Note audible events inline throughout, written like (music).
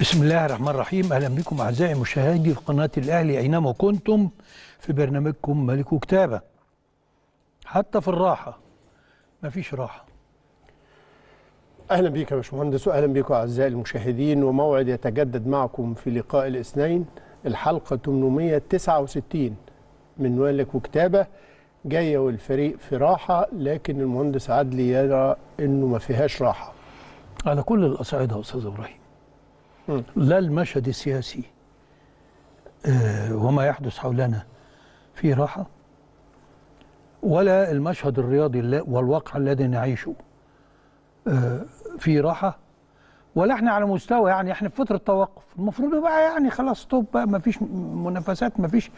بسم الله الرحمن الرحيم اهلا بكم اعزائي مشاهدي قناه الاهلي اينما كنتم في برنامجكم ملك وكتابه حتى في الراحه مفيش راحه اهلا بيك يا باشمهندس واهلا بيكم اعزائي المشاهدين وموعد يتجدد معكم في لقاء الاثنين الحلقه 869 من ملك وكتابه جايه والفريق في راحه لكن المهندس عدلي يرى انه ما فيهاش راحه على كل الاصعده يا استاذ ابراهيم لا المشهد السياسي آه، وما يحدث حولنا في راحة ولا المشهد الرياضي والواقع الذي نعيشه آه، في راحة ولا احنا على مستوى يعني احنا في فترة توقف المفروض بقى يعني خلاص طب بقى مفيش منافسات مفيش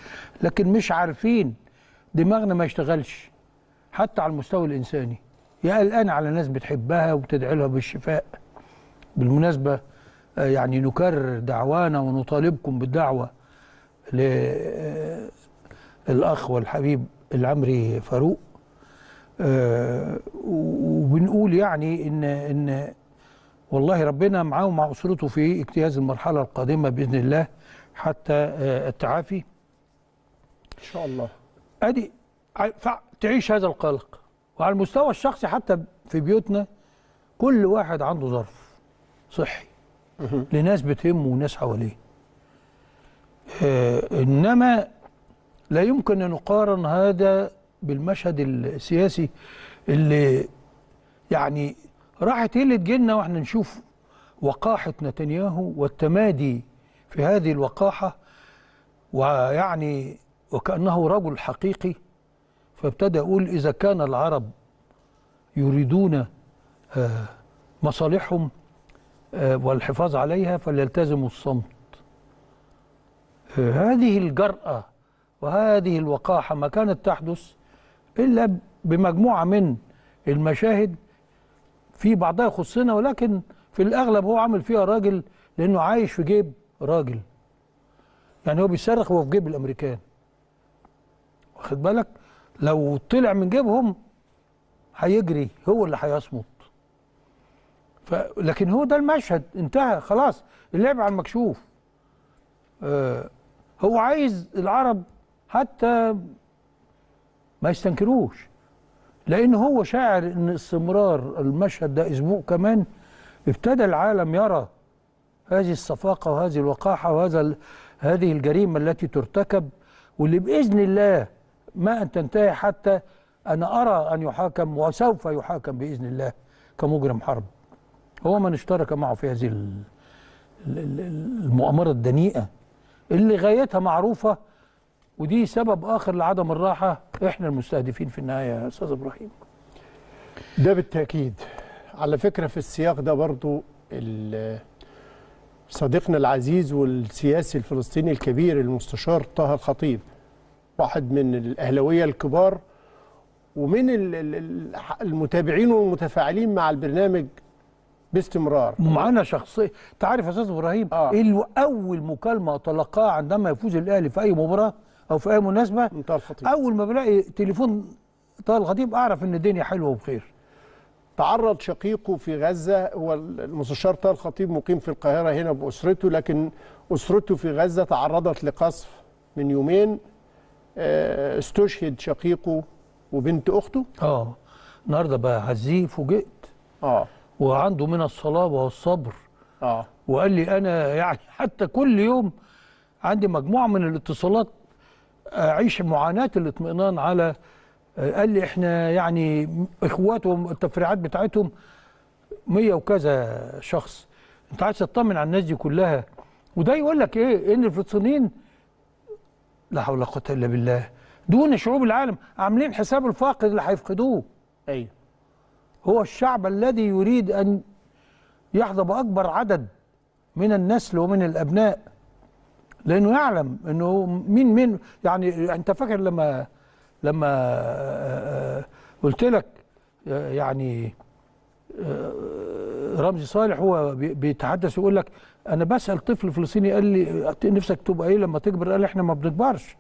لكن مش عارفين دماغنا ما يشتغلش حتى على المستوى الإنساني يا قلقان على ناس بتحبها وبتدعي لها بالشفاء بالمناسبة يعني نكرر دعوانا ونطالبكم بالدعوة للأخ والحبيب العمري فاروق آه، وبنقول يعني إن, إن والله ربنا معاه ومع أسرته في اجتياز المرحلة القادمة بإذن الله حتى آه، التعافي إن شاء الله أدي تعيش هذا القلق وعلى المستوى الشخصي حتى في بيوتنا كل واحد عنده ظرف صحي لناس بتهمه وناس حواليه آه، إنما لا يمكن أن نقارن هذا بالمشهد السياسي اللي يعني راحت هيلة جيلنا واحنا نشوف وقاحة نتنياهو والتمادي في هذه الوقاحة ويعني وكأنه رجل حقيقي فابتدى يقول إذا كان العرب يريدون آه، مصالحهم آه، والحفاظ عليها فليلتزموا الصمت آه، هذه الجرأة وهذه الوقاحة ما كانت تحدث إلا بمجموعة من المشاهد في بعضها يخصنا ولكن في الأغلب هو عامل فيها راجل لأنه عايش في جيب راجل يعني هو بيصرخ وهو في جيب الأمريكان واخد بالك لو طلع من جيبهم هيجري هو اللي هيصمت ف... لكن هو ده المشهد انتهى خلاص اللعب على المكشوف آه هو عايز العرب حتى ما يستنكروش لان هو شاعر ان استمرار المشهد ده اسبوع كمان ابتدى العالم يرى هذه الصفاقه وهذه الوقاحه وهذا هذه الجريمه التي ترتكب واللي باذن الله ما ان تنتهي حتى انا ارى ان يحاكم وسوف يحاكم باذن الله كمجرم حرب هو من اشترك معه في هذه المؤامرة الدنيئة اللي غايتها معروفة ودي سبب آخر لعدم الراحة إحنا المستهدفين في النهاية يا أستاذ إبراهيم ده بالتأكيد على فكرة في السياق ده برضو صديقنا العزيز والسياسي الفلسطيني الكبير المستشار طه الخطيب واحد من الأهلوية الكبار ومن المتابعين والمتفاعلين مع البرنامج باستمرار معانا شخصيه تعرف يا استاذ ابراهيم آه. اول مكالمه تلقاها عندما يفوز الاهلي في اي مباراه او في اي مناسبه اول ما بلاقي تليفون طه الخطيب اعرف ان الدنيا حلوه وبخير تعرض شقيقه في غزة هو المستشار طه الخطيب مقيم في القاهرة هنا بأسرته لكن أسرته في غزة تعرضت لقصف من يومين آه، استشهد شقيقه وبنت أخته اه النهارده بقى عزيه فوجئت اه وعنده من الصلابة والصبر آه. وقال لي أنا يعني حتى كل يوم عندي مجموعة من الاتصالات أعيش معاناة الاطمئنان على قال لي احنا يعني اخواتهم التفريعات بتاعتهم مية وكذا شخص انت عايز تطمن على الناس دي كلها وده يقول لك ايه ان الفلسطينيين لا حول ولا قوه الا بالله دون شعوب العالم عاملين حساب الفاقد اللي هيفقدوه ايوه هو الشعب الذي يريد أن يحظى بأكبر عدد من النسل ومن الأبناء لأنه يعلم أنه مين مين يعني أنت فاكر لما لما آه، آه، قلت لك آه، يعني رمزي صالح هو بيتحدث يقول لك انا بسال طفل فلسطيني قال لي نفسك تبقى ايه لما تكبر قال احنا ما بنكبرش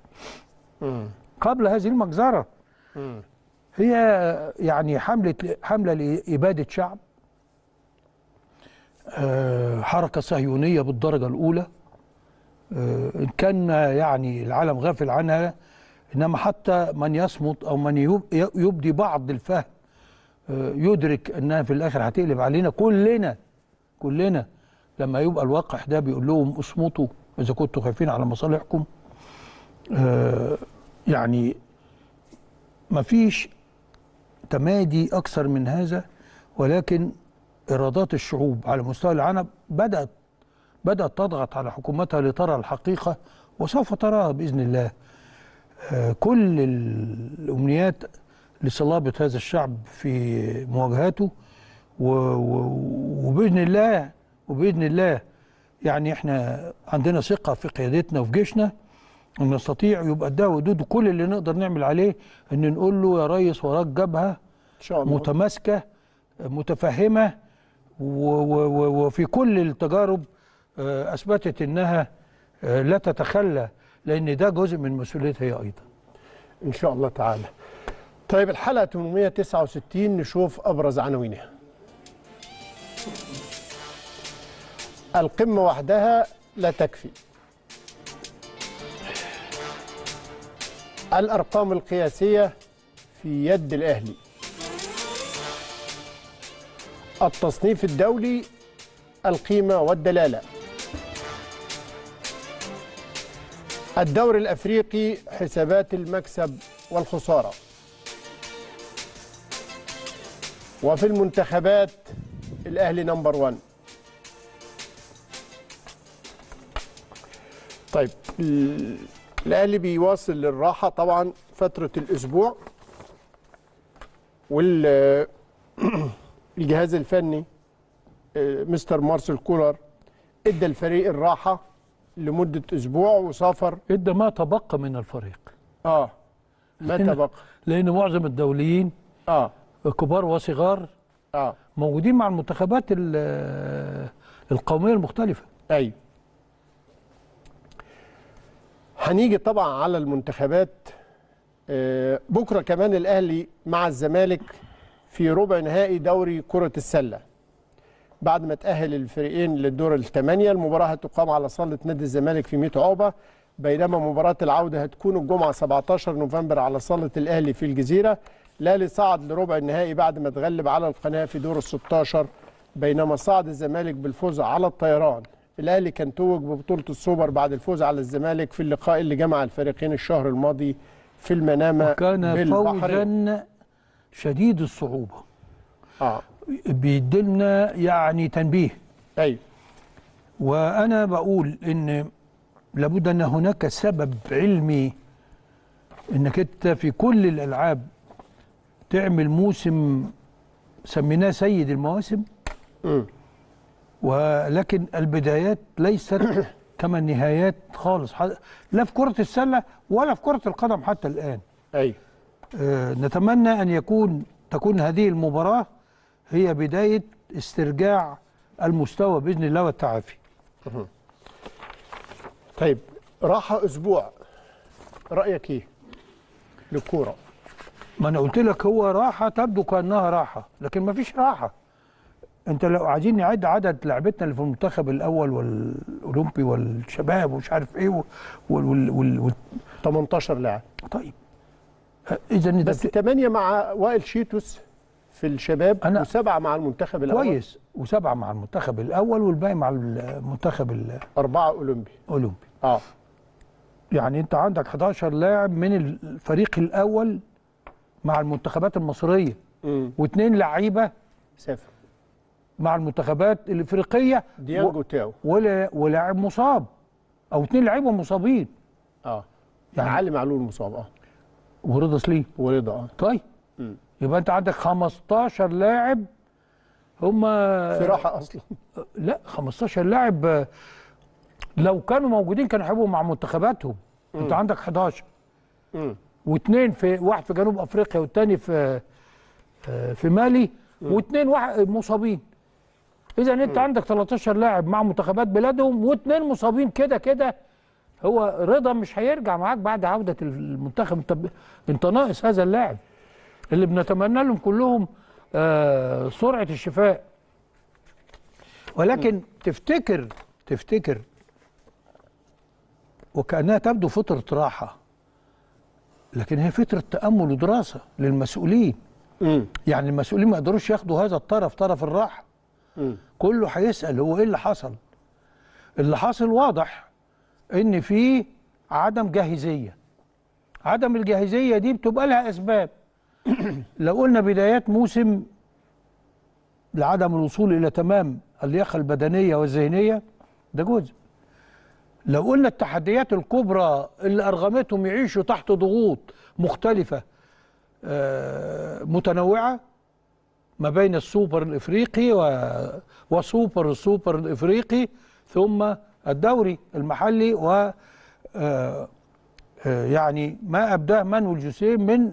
قبل هذه المجزره هي يعني حملة حملة لإبادة شعب آه، حركة صهيونية بالدرجة الأولى آه، إن كان يعني العالم غافل عنها إنما حتى من يصمت أو من يبدي بعض الفهم آه، يدرك أنها في الآخر هتقلب علينا كلنا كلنا لما يبقى الواقع ده بيقول لهم اصمتوا إذا كنتوا خايفين على مصالحكم يعني مفيش تمادي أكثر من هذا ولكن إرادات الشعوب على مستوى العالم بدأت بدأت تضغط على حكومتها لترى الحقيقة وسوف تراها بإذن الله آه، كل الأمنيات لصلابة هذا الشعب في مواجهاته وبإذن الله وبإذن الله يعني احنا عندنا ثقة في قيادتنا وفي جيشنا نستطيع يبقى ده ودود كل اللي نقدر نعمل عليه ان نقول له يا ريس وراك جبهه ان شاء الله متماسكه متفهمه وفي كل التجارب آه، اثبتت انها آه، لا تتخلى لان ده جزء من مسؤوليتها هي ايضا. ان شاء الله تعالى. طيب الحلقه 869 نشوف ابرز عناوينها. القمه وحدها لا تكفي الأرقام القياسية في يد الأهلي التصنيف الدولي القيمة والدلالة الدور الأفريقي حسابات المكسب والخسارة وفي المنتخبات الأهلي نمبر وان طيب الاهلي بيواصل للراحه طبعا فتره الاسبوع والجهاز (clears throat) الفني آه، مستر مارسيل كولر ادى الفريق الراحه لمده اسبوع وسافر ادى ما تبقى من الفريق اه ما تبقى لان معظم الدوليين اه كبار وصغار اه موجودين مع المنتخبات آه، القوميه المختلفه ايوه هنيجي طبعا على المنتخبات آه، بكره كمان الاهلي مع الزمالك في ربع نهائي دوري كره السله بعد ما تاهل الفريقين للدور الثمانيه المباراه هتقام على صاله نادي الزمالك في 100 عقبه بينما مباراه العوده هتكون الجمعه 17 نوفمبر على صاله الاهلي في الجزيره الاهلي صعد لربع النهائي بعد ما تغلب على القناه في دور ال 16 بينما صعد الزمالك بالفوز على الطيران الاهلي كان توج ببطوله السوبر بعد الفوز على الزمالك في اللقاء اللي جمع الفريقين الشهر الماضي في المنامه وكان فوزا شديد الصعوبه اه بيدلنا يعني تنبيه ايوه وانا بقول ان لابد ان هناك سبب علمي انك انت في كل الالعاب تعمل موسم سميناه سيد المواسم م. ولكن البدايات ليست (coughs) كما النهايات خالص لا في كرة السلة ولا في كرة القدم حتى الآن أي. آه نتمنى أن يكون تكون هذه المباراة هي بداية استرجاع المستوى بإذن الله والتعافي طيب راحة أسبوع رأيك إيه للكورة ما أنا قلت لك هو راحة تبدو كأنها راحة لكن ما فيش راحة انت لو عايزين نعد عدد لعبتنا اللي في المنتخب الاول والاولمبي والشباب ومش عارف ايه وال وال وال وال 18 لاعب طيب آه، اذا بس ثمانية مع وائل شيتوس في الشباب أنا وسبعة مع المنتخب الاول كويس وسبعة مع المنتخب الاول والباقي مع المنتخب اربعة اولمبي اولمبي اه يعني انت عندك 11 لاعب من الفريق الاول مع المنتخبات المصريه واثنين لعيبه سافر مع المنتخبات الافريقيه دياجو و... تاو ولا ولاعب مصاب او اثنين لعيبه مصابين اه يعني علي معلول مصاب اه ورضا سليم ورضا اه طيب م. يبقى انت عندك 15 لاعب هم في راحه اصلا (laughs) لا 15 لاعب لو كانوا موجودين كانوا هيبقوا مع منتخباتهم م. انت عندك 11 واثنين في واحد في جنوب افريقيا والثاني في آه، في مالي واثنين واحد مصابين اذا انت عندك 13 لاعب مع منتخبات بلادهم واثنين مصابين كده كده هو رضا مش هيرجع معاك بعد عوده المنتخب انت انت ناقص هذا اللاعب اللي بنتمنى لهم كلهم آه سرعه الشفاء ولكن م. تفتكر تفتكر وكانها تبدو فتره راحه لكن هي فتره تامل ودراسه للمسؤولين م. يعني المسؤولين ما يقدروش ياخدوا هذا الطرف طرف الراحه كله هيسال هو ايه اللي حصل اللي حصل واضح ان في عدم جاهزيه عدم الجاهزيه دي بتبقى لها اسباب (clears throat) لو قلنا بدايات موسم لعدم الوصول الى تمام اللياقه البدنيه والذهنيه ده جزء لو قلنا التحديات الكبرى اللي ارغمتهم يعيشوا تحت ضغوط مختلفه آه، متنوعه ما بين السوبر الافريقي و... وسوبر السوبر الافريقي ثم الدوري المحلي و آه، آه، يعني ما ابداه مانويل جوسيه من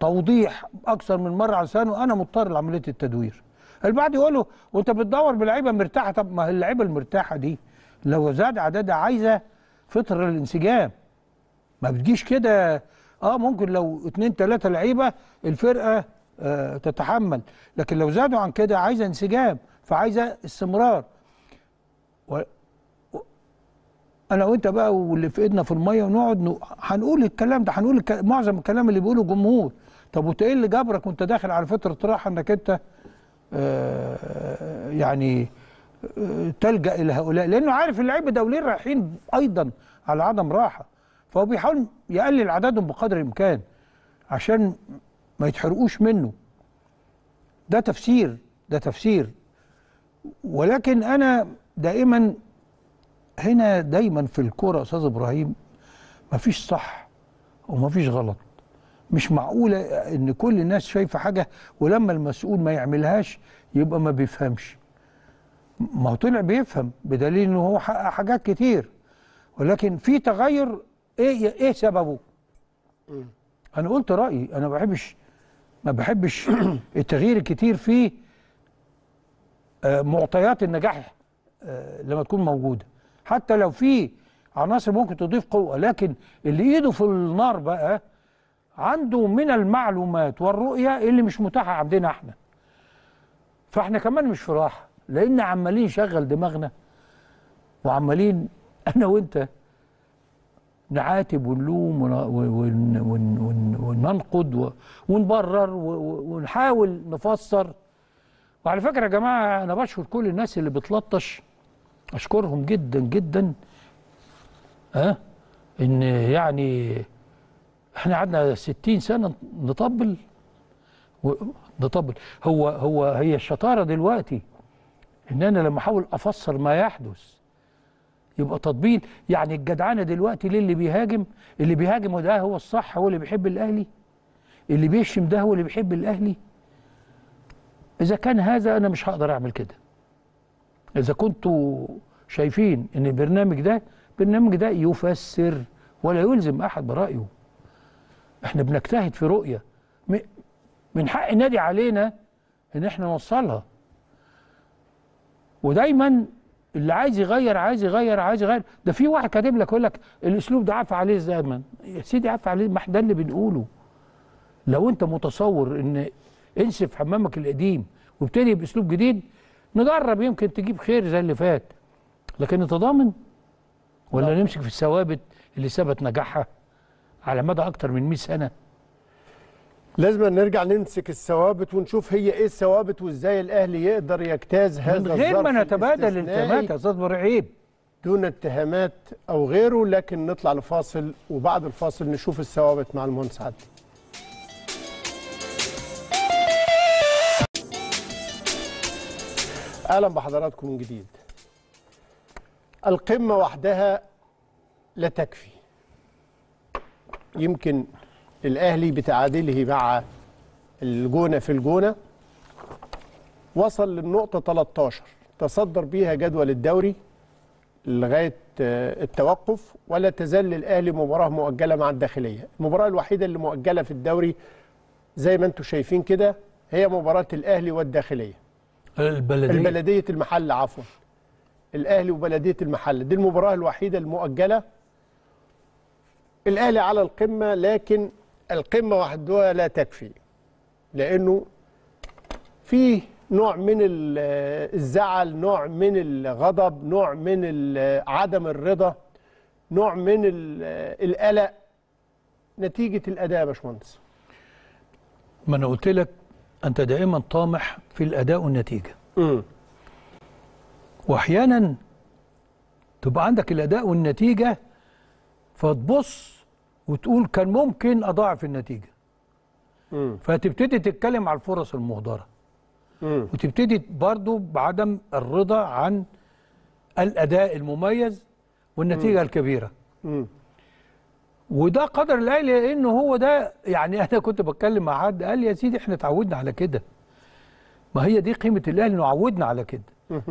توضيح اكثر من مره على لسانه انا مضطر لعمليه التدوير البعض يقولوا وانت بتدور بلعيبه مرتاحه طب ما اللعيبه المرتاحه دي لو زاد عددها عايزه فطر الانسجام ما بتجيش كده اه ممكن لو اتنين تلاته لعيبه الفرقه آه، تتحمل لكن لو زادوا عن كده عايزه انسجام فعايزه استمرار و... انا وانت بقى واللي في ايدنا في الميه ونقعد ن... هنقول الكلام ده هنقول الك... معظم الكلام اللي بيقوله الجمهور طب وانت ايه اللي جبرك وانت داخل على فتره راحه انك انت آه يعني آه تلجا الى هؤلاء لانه عارف اللعيبه دولين رايحين ايضا على عدم راحه فهو بيحاول يقلل عددهم بقدر الامكان عشان ما يتحرقوش منه ده تفسير ده تفسير ولكن انا دائما هنا دايما في الكوره استاذ ابراهيم مفيش صح ومفيش غلط مش معقوله ان كل الناس شايفه حاجه ولما المسؤول ما يعملهاش يبقى ما بيفهمش ما هو طلع بيفهم بدليل ان هو حقق حاجات كتير ولكن في تغير ايه ايه سببه انا قلت رايي انا ما بحبش ما بحبش التغيير الكتير في آه، معطيات النجاح آه، لما تكون موجوده حتى لو في عناصر ممكن تضيف قوه لكن اللي ايده في النار بقى عنده من المعلومات والرؤيه اللي مش متاحه عندنا احنا فاحنا كمان مش في راحه لان عمالين شغل دماغنا وعمالين انا وانت نعاتب ونلوم وننقد ونبرر ونحاول نفسر وعلى فكره يا جماعه انا بشكر كل الناس اللي بتلطش اشكرهم جدا جدا ها أه؟ ان يعني احنا قعدنا 60 سنه نطبل نطبل هو هو هي الشطاره دلوقتي ان انا لما احاول افسر ما يحدث يبقى تطبيل يعني الجدعنه دلوقتي ليه اللي بيهاجم اللي بيهاجم ده هو الصح هو اللي بيحب الاهلي اللي بيشم ده هو اللي بيحب الاهلي اذا كان هذا انا مش هقدر اعمل كده اذا كنتوا شايفين ان البرنامج ده البرنامج ده يفسر ولا يلزم احد برايه احنا بنجتهد في رؤيه من حق النادي علينا ان احنا نوصلها ودايما اللي عايز يغير عايز يغير عايز يغير ده في واحد كاتب لك يقول لك الاسلوب ده عفى عليه الزمن يا سيدي عفى عليه ما ده اللي بنقوله لو انت متصور ان انسف حمامك القديم وابتدي باسلوب جديد نجرب يمكن تجيب خير زي اللي فات لكن انت ضامن ولا نمسك في الثوابت اللي ثبت نجاحها على مدى اكتر من 100 سنه لازم نرجع نمسك الثوابت ونشوف هي ايه الثوابت وازاي الاهلي يقدر يجتاز هذا الظرف من غير ما نتبادل الاتهامات يا استاذ برعيب دون اتهامات او غيره لكن نطلع لفاصل وبعد الفاصل نشوف الثوابت مع المهندس عدلي اهلا بحضراتكم من جديد القمه وحدها لا تكفي يمكن الأهلي بتعادله مع الجونة في الجونة وصل للنقطة 13 تصدر بيها جدول الدوري لغاية آه، التوقف ولا تزال للأهلي مباراة مؤجلة مع الداخلية المباراة الوحيدة اللي مؤجلة في الدوري زي ما انتم شايفين كده هي مباراة الأهلي والداخلية البلدية البلدية المحل عفوا الأهلي وبلدية المحل دي المباراة الوحيدة المؤجلة الأهلي على القمة لكن القمة وحدها لا تكفي لأنه في نوع من الزعل نوع من الغضب نوع من عدم الرضا نوع من القلق نتيجة الأداء يا باشمهندس ما أنا قلت لك أنت دائما طامح في الأداء والنتيجة م. وأحيانا تبقى عندك الأداء والنتيجة فتبص وتقول كان ممكن اضاعف النتيجه مم. فتبتدي تتكلم على الفرص المهدره مم. وتبتدي برضه بعدم الرضا عن الاداء المميز والنتيجه مم. الكبيره مم. وده قدر الاهلي لانه هو ده يعني (laughs) انا كنت بتكلم مع حد قال لي يا سيدي احنا اتعودنا على كده ما هي دي قيمه الاهلي انه عودنا على كده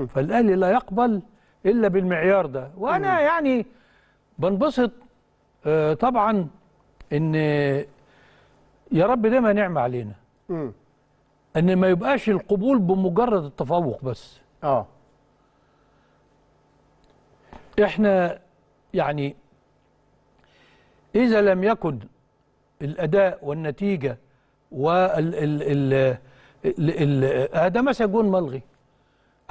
فالاهلي لا يقبل الا بالمعيار ده وانا مم. يعني بنبسط آه، طبعا ان يا رب دايما نعمه علينا م. ان ما يبقاش القبول بمجرد التفوق بس اه احنا يعني اذا لم يكن الاداء والنتيجه وال ال ال ال ال هذا مثلا جون ملغي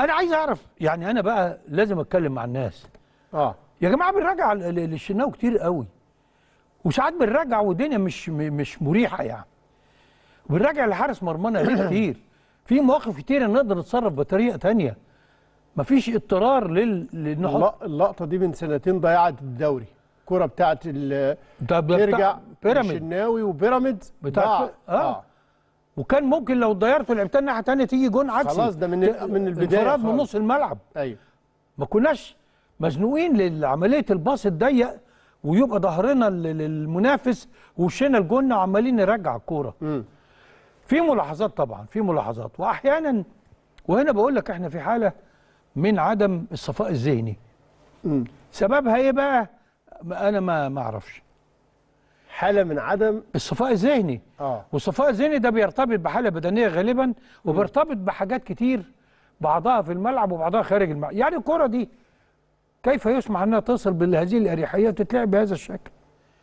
انا عايز اعرف يعني انا بقى لازم اتكلم مع الناس اه يا جماعه بنراجع للشناوي كتير قوي وساعات بنراجع والدنيا مش مش مريحه يعني بنراجع لحارس مرمانا ليه (clears throat) كتير في مواقف كتير نقدر نتصرف بطريقه ثانيه مفيش اضطرار لل لنحط اللقطه دي من سنتين ضيعت الدوري الكره بتاعت ال بتاع بيراميدز الشناوي وبيراميدز بتاع اه, آه. وكان ممكن لو اتضيرت ولعبتها الناحيه الثانيه تيجي جون عكسي خلاص ده من من البدايه انفراد من نص الملعب ايوه ما كناش مزنوقين لعمليه الباص الضيق ويبقى ظهرنا للمنافس وشنا الجون وعمالين نرجع الكوره في ملاحظات طبعا في ملاحظات واحيانا وهنا بقول لك احنا في حاله من عدم الصفاء الذهني سببها ايه بقى انا ما ما اعرفش حاله من عدم الصفاء الذهني اه والصفاء الذهني ده بيرتبط بحاله بدنيه غالبا وبيرتبط بحاجات كتير بعضها في الملعب وبعضها خارج الملعب يعني الكره دي كيف يسمح انها تصل بهذه الاريحيه وتتلعب بهذا الشكل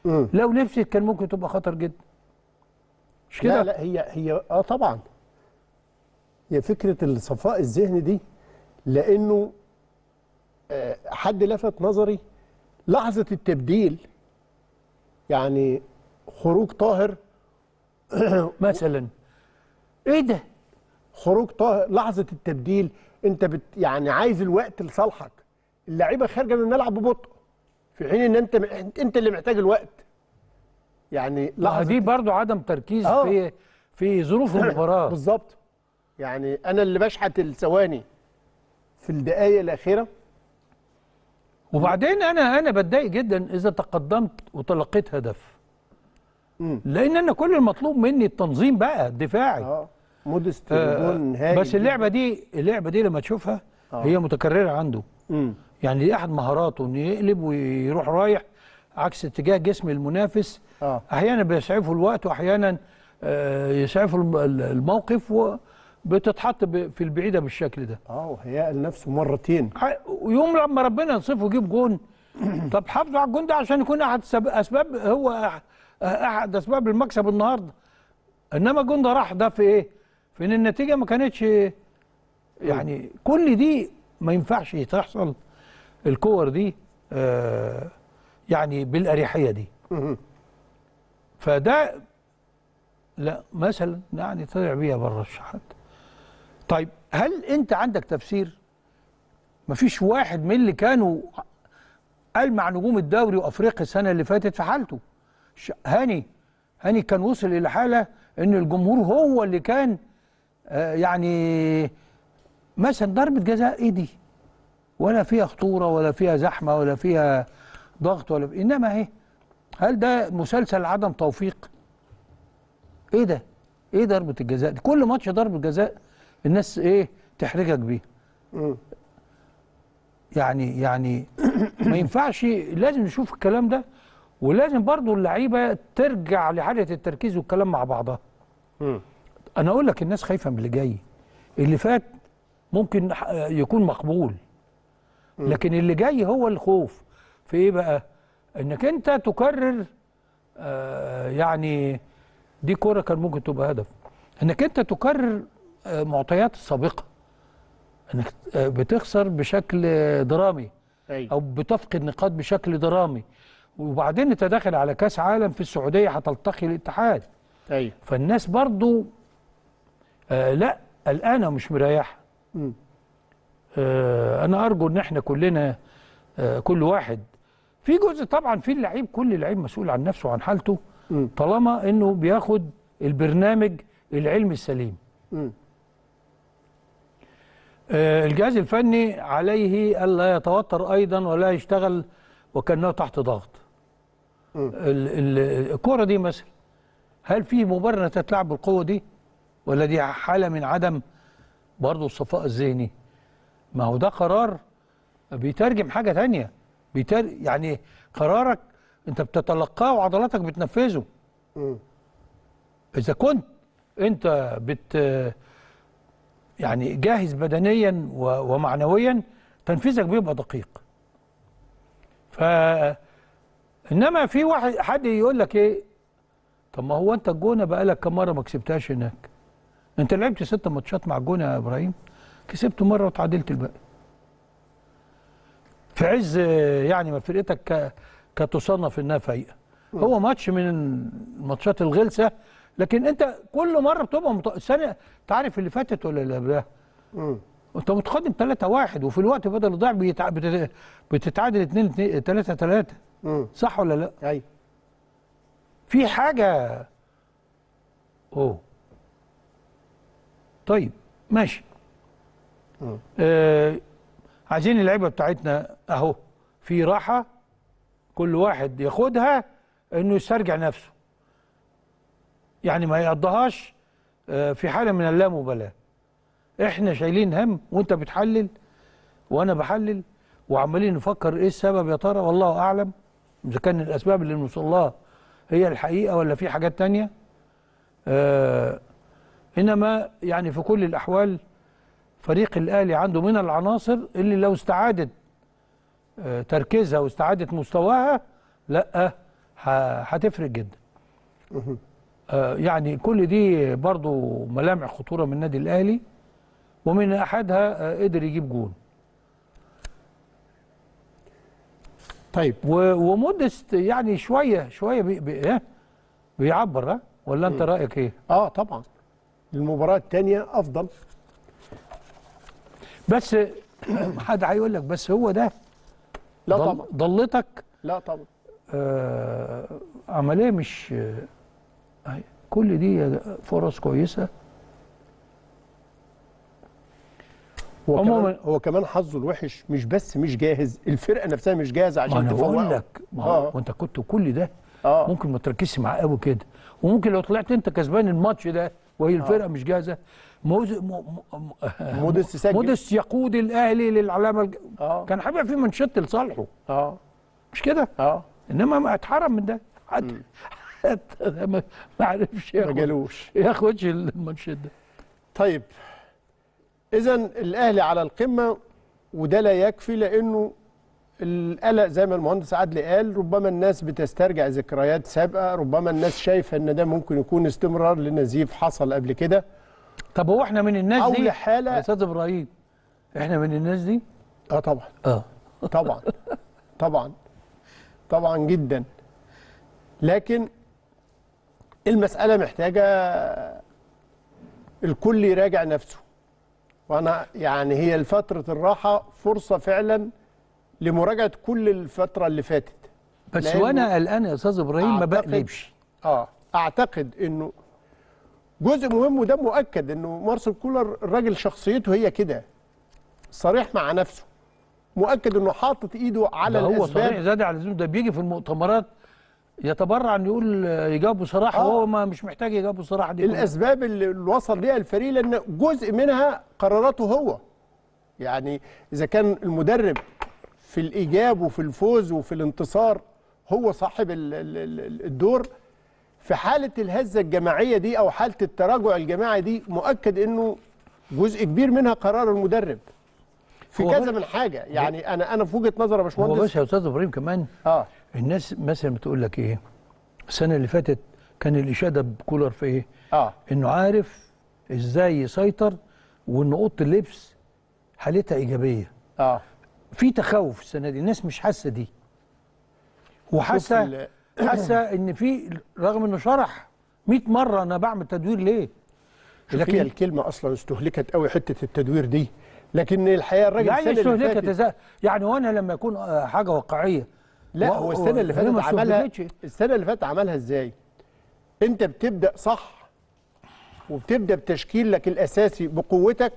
مم. لو لبست كان ممكن تبقى خطر جدا مش كده لا, لا هي هي اه طبعا هي فكره الصفاء الذهني دي لانه آه، حد لفت نظري لحظه التبديل يعني خروج طاهر (coughs) مثلا ايه ده خروج طاهر لحظه التبديل انت بت يعني عايز الوقت لصالحك اللعيبه خارجه من الملعب ببطء في حين ان انت انت اللي محتاج الوقت يعني لحظه دي برضو عدم تركيز آه. في في ظروف (coughs) المباراه بالظبط يعني انا اللي بشحت الثواني في الدقائق الاخيره وبعدين انا انا بتضايق جدا اذا تقدمت وتلقيت هدف مم. لان انا كل المطلوب مني التنظيم بقى الدفاعي اه مودست آه بس اللعبه دي اللعبه دي لما تشوفها آه. هي متكرره عنده مم. يعني دي احد مهاراته انه يقلب ويروح رايح عكس اتجاه جسم المنافس آه. احيانا بيسعفه الوقت واحيانا آه، يسعفه الموقف بتتحط في البعيده بالشكل ده اه وهيقل نفسه مرتين ويوم لما ربنا ينصفه يجيب جون (clears throat) طب حافظوا على الجون ده عشان يكون احد اسباب هو احد اسباب المكسب النهارده انما الجون ده راح ده في ايه؟ في ان النتيجه ما كانتش يعني كل دي ما ينفعش تحصل الكور دي آه، يعني بالأريحية دي فده لا مثلا يعني طلع بيها بره الشحات طيب هل انت عندك تفسير مفيش واحد من اللي كانوا قال مع نجوم الدوري وافريقيا السنه اللي فاتت في حالته هاني هاني كان وصل الى حاله ان الجمهور هو اللي كان آه، يعني مثلا ضربه جزاء ايه دي ولا فيها خطورة ولا فيها زحمة ولا فيها ضغط ولا فيها. إنما إيه هل ده مسلسل عدم توفيق إيه ده إيه ضربة الجزاء دي كل ماتش ضربة جزاء الناس إيه تحرجك بيه يعني يعني ما ينفعش لازم نشوف الكلام ده ولازم برضو اللعيبه ترجع لحاله التركيز والكلام مع بعضها انا اقول لك الناس خايفه من اللي جاي اللي فات ممكن يكون مقبول لكن اللي جاي هو الخوف في ايه بقى انك انت تكرر آه، يعني دي كرة كان ممكن تبقى هدف انك انت تكرر آه، معطيات السابقة انك آه، بتخسر بشكل درامي او بتفقد نقاط بشكل درامي وبعدين انت داخل على كاس عالم في السعودية هتلتقي الاتحاد ايوه فالناس برضو آه لا قلقانه ومش مريحه آه، انا ارجو ان احنا كلنا آه، كل واحد في جزء طبعا في اللعيب كل لعيب مسؤول عن نفسه وعن حالته طالما انه بياخد البرنامج العلمي السليم آه، الجهاز الفني عليه الا يتوتر ايضا ولا يشتغل وكانه تحت ضغط الكره دي مثلا هل في مباراه تتلعب بالقوه دي ولا دي حاله من عدم برضه الصفاء الذهني ما هو ده قرار بيترجم حاجة تانية بيتر يعني قرارك انت بتتلقاه وعضلاتك بتنفذه م. اذا كنت انت بت يعني جاهز بدنيا ومعنويا تنفيذك بيبقى دقيق ف انما في واحد حد يقول لك ايه طب ما هو انت الجونه بقالك كم مره ما كسبتهاش هناك انت لعبت ست ماتشات مع الجونه يا ابراهيم كسبت مره وتعادلت الباقي في عز يعني ما فرقتك كتصنف انها فايقه هو ماتش من الماتشات الغلسه لكن انت كل مره بتبقى مط... سنة تعرف اللي فاتت ولا اللي قبلها انت متقدم 3 1 وفي الوقت بدل الضيع بيتع... بت... بتتعادل 2 2 3 3 صح ولا لا؟ ايوه في حاجه اوه طيب ماشي آه عايزين اللعيبه بتاعتنا اهو في راحه كل واحد ياخدها انه يسترجع نفسه يعني ما يقضهاش آه في حاله من اللامبالاه احنا شايلين هم وانت بتحلل وانا بحلل وعمالين نفكر ايه السبب يا ترى والله اعلم اذا كان الاسباب اللي بنوصل لها هي الحقيقه ولا في حاجات تانية آه انما يعني في كل الاحوال فريق الاهلي عنده من العناصر اللي لو استعادت آه، تركيزها واستعادت مستواها لا هتفرق جدا آه، يعني كل دي برضو ملامح خطوره من النادي الاهلي ومن احدها آه، قدر يجيب جون طيب ومده يعني شويه شويه بي بي إيه، بيعبر ولا انت رايك ايه اه طبعا المباراه الثانيه افضل بس (clears throat) حد هيقول لك بس هو ده لا طبعا ضلتك لا طبعا آه عمليه مش آه كل دي فرص كويسه هو كمان هو كمان حظه الوحش مش بس مش جاهز الفرقه نفسها مش جاهزه عشان تفوقه ما انا بقول لك ما آه. وانت كنت كل ده آه. ممكن ما تركزش معاه قوي كده وممكن لو طلعت انت كسبان الماتش ده وهي آه. الفرقه آه. مش جاهزه موز... م... م... مودس سجل مودس يقود الاهلي للعلامه الج... آه. كان هيبقى في منشط لصالحه اه مش كده؟ اه انما ما اتحرم من ده حتى حتى (laughs) ما عرفش ياخد ما جالوش ياخدش المنشط ده طيب اذا الاهلي على القمه وده لا يكفي لانه القلق زي ما المهندس عدلي قال ربما الناس بتسترجع ذكريات سابقه ربما الناس شايفه ان ده ممكن يكون استمرار لنزيف حصل قبل كده طب هو احنا من الناس دي اول حاله يا استاذ ابراهيم احنا من الناس دي اه طبعا اه طبعا طبعا طبعا جدا لكن المساله محتاجه الكل يراجع نفسه وانا يعني هي فتره الراحه فرصه فعلا لمراجعه كل الفتره اللي فاتت بس وانا قلقان يا استاذ ابراهيم ما بقلبش اه اعتقد انه جزء مهم وده مؤكد انه مارسل كولر الراجل شخصيته هي كده صريح مع نفسه مؤكد انه حاطط ايده على الاسباب هو صريح زاد على اللزوم ده بيجي في المؤتمرات يتبرع ان يقول يجاوب بصراحه آه. وهو ما مش محتاج يجاوب بصراحه دي الاسباب اللي وصل ليها الفريق لان جزء منها قراراته هو يعني اذا كان المدرب في الايجاب وفي الفوز وفي الانتصار هو صاحب الدور في حالة الهزة الجماعية دي أو حالة التراجع الجماعي دي مؤكد أنه جزء كبير منها قرار المدرب في كذا من حاجة يعني أنا أنا في وجهة نظري يا باشمهندس هو بس يا أستاذ إبراهيم كمان آه الناس مثلا بتقول لك إيه السنة اللي فاتت كان الإشادة بكولر في إيه؟ آه إنه عارف إزاي يسيطر وإن أوضة اللبس حالتها إيجابية آه في تخوف السنة دي الناس مش حاسة دي وحاسة حاسه (coughs) ان في رغم انه شرح 100 مره انا بعمل تدوير ليه لكن هي الكلمه اصلا استهلكت قوي حته التدوير دي لكن الحقيقه الراجل يعني استهلكت يعني وانا لما يكون آه، حاجه واقعيه لا هو السنه اللي فاتت عملها السنه اللي فاتت عملها ازاي انت بتبدا صح وبتبدا بتشكيلك الاساسي بقوتك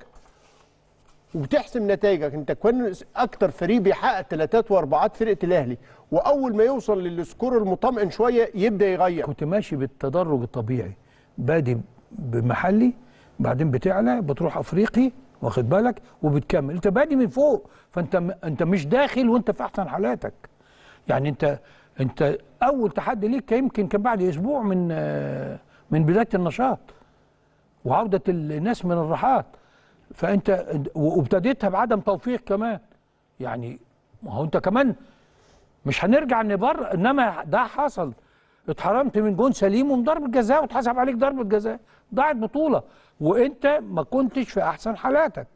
وتحسم نتائجك انت كون اكتر فريق بيحقق ثلاثات واربعات فرقه الاهلي واول ما يوصل للسكور المطمئن شويه يبدا يغير كنت ماشي بالتدرج الطبيعي بادي بمحلي بعدين بتعلى بتروح افريقي واخد بالك وبتكمل انت بادي من فوق فانت انت مش داخل وانت في احسن حالاتك يعني انت انت اول تحدي ليك يمكن كان بعد اسبوع من آه، من بدايه النشاط وعوده الناس من الراحات فانت وابتديتها بعدم توفيق كمان يعني ما هو انت كمان مش هنرجع نبر انما ده حصل اتحرمت من جون سليم ومن ضربه جزاء واتحسب عليك ضربه جزاء ضاعت بطوله وانت ما كنتش في احسن حالاتك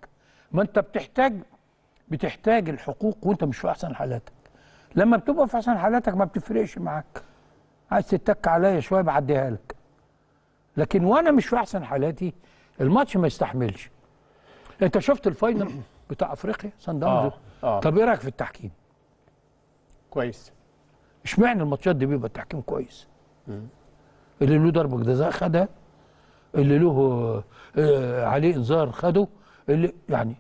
ما انت بتحتاج بتحتاج الحقوق وانت مش في احسن حالاتك لما بتبقى في احسن حالاتك ما بتفرقش معاك عايز تتك عليا شويه بعديها لك لكن وانا مش في احسن حالاتي الماتش ما يستحملش انت شفت الفاينل بتاع افريقيا سان داونز آه. آه. طب ايه رايك في التحكيم؟ كويس اشمعنى الماتشات دي بيبقى التحكيم كويس؟ مم. اللي له ضربه جزاء خدها اللي له آه عليه انذار خده اللي يعني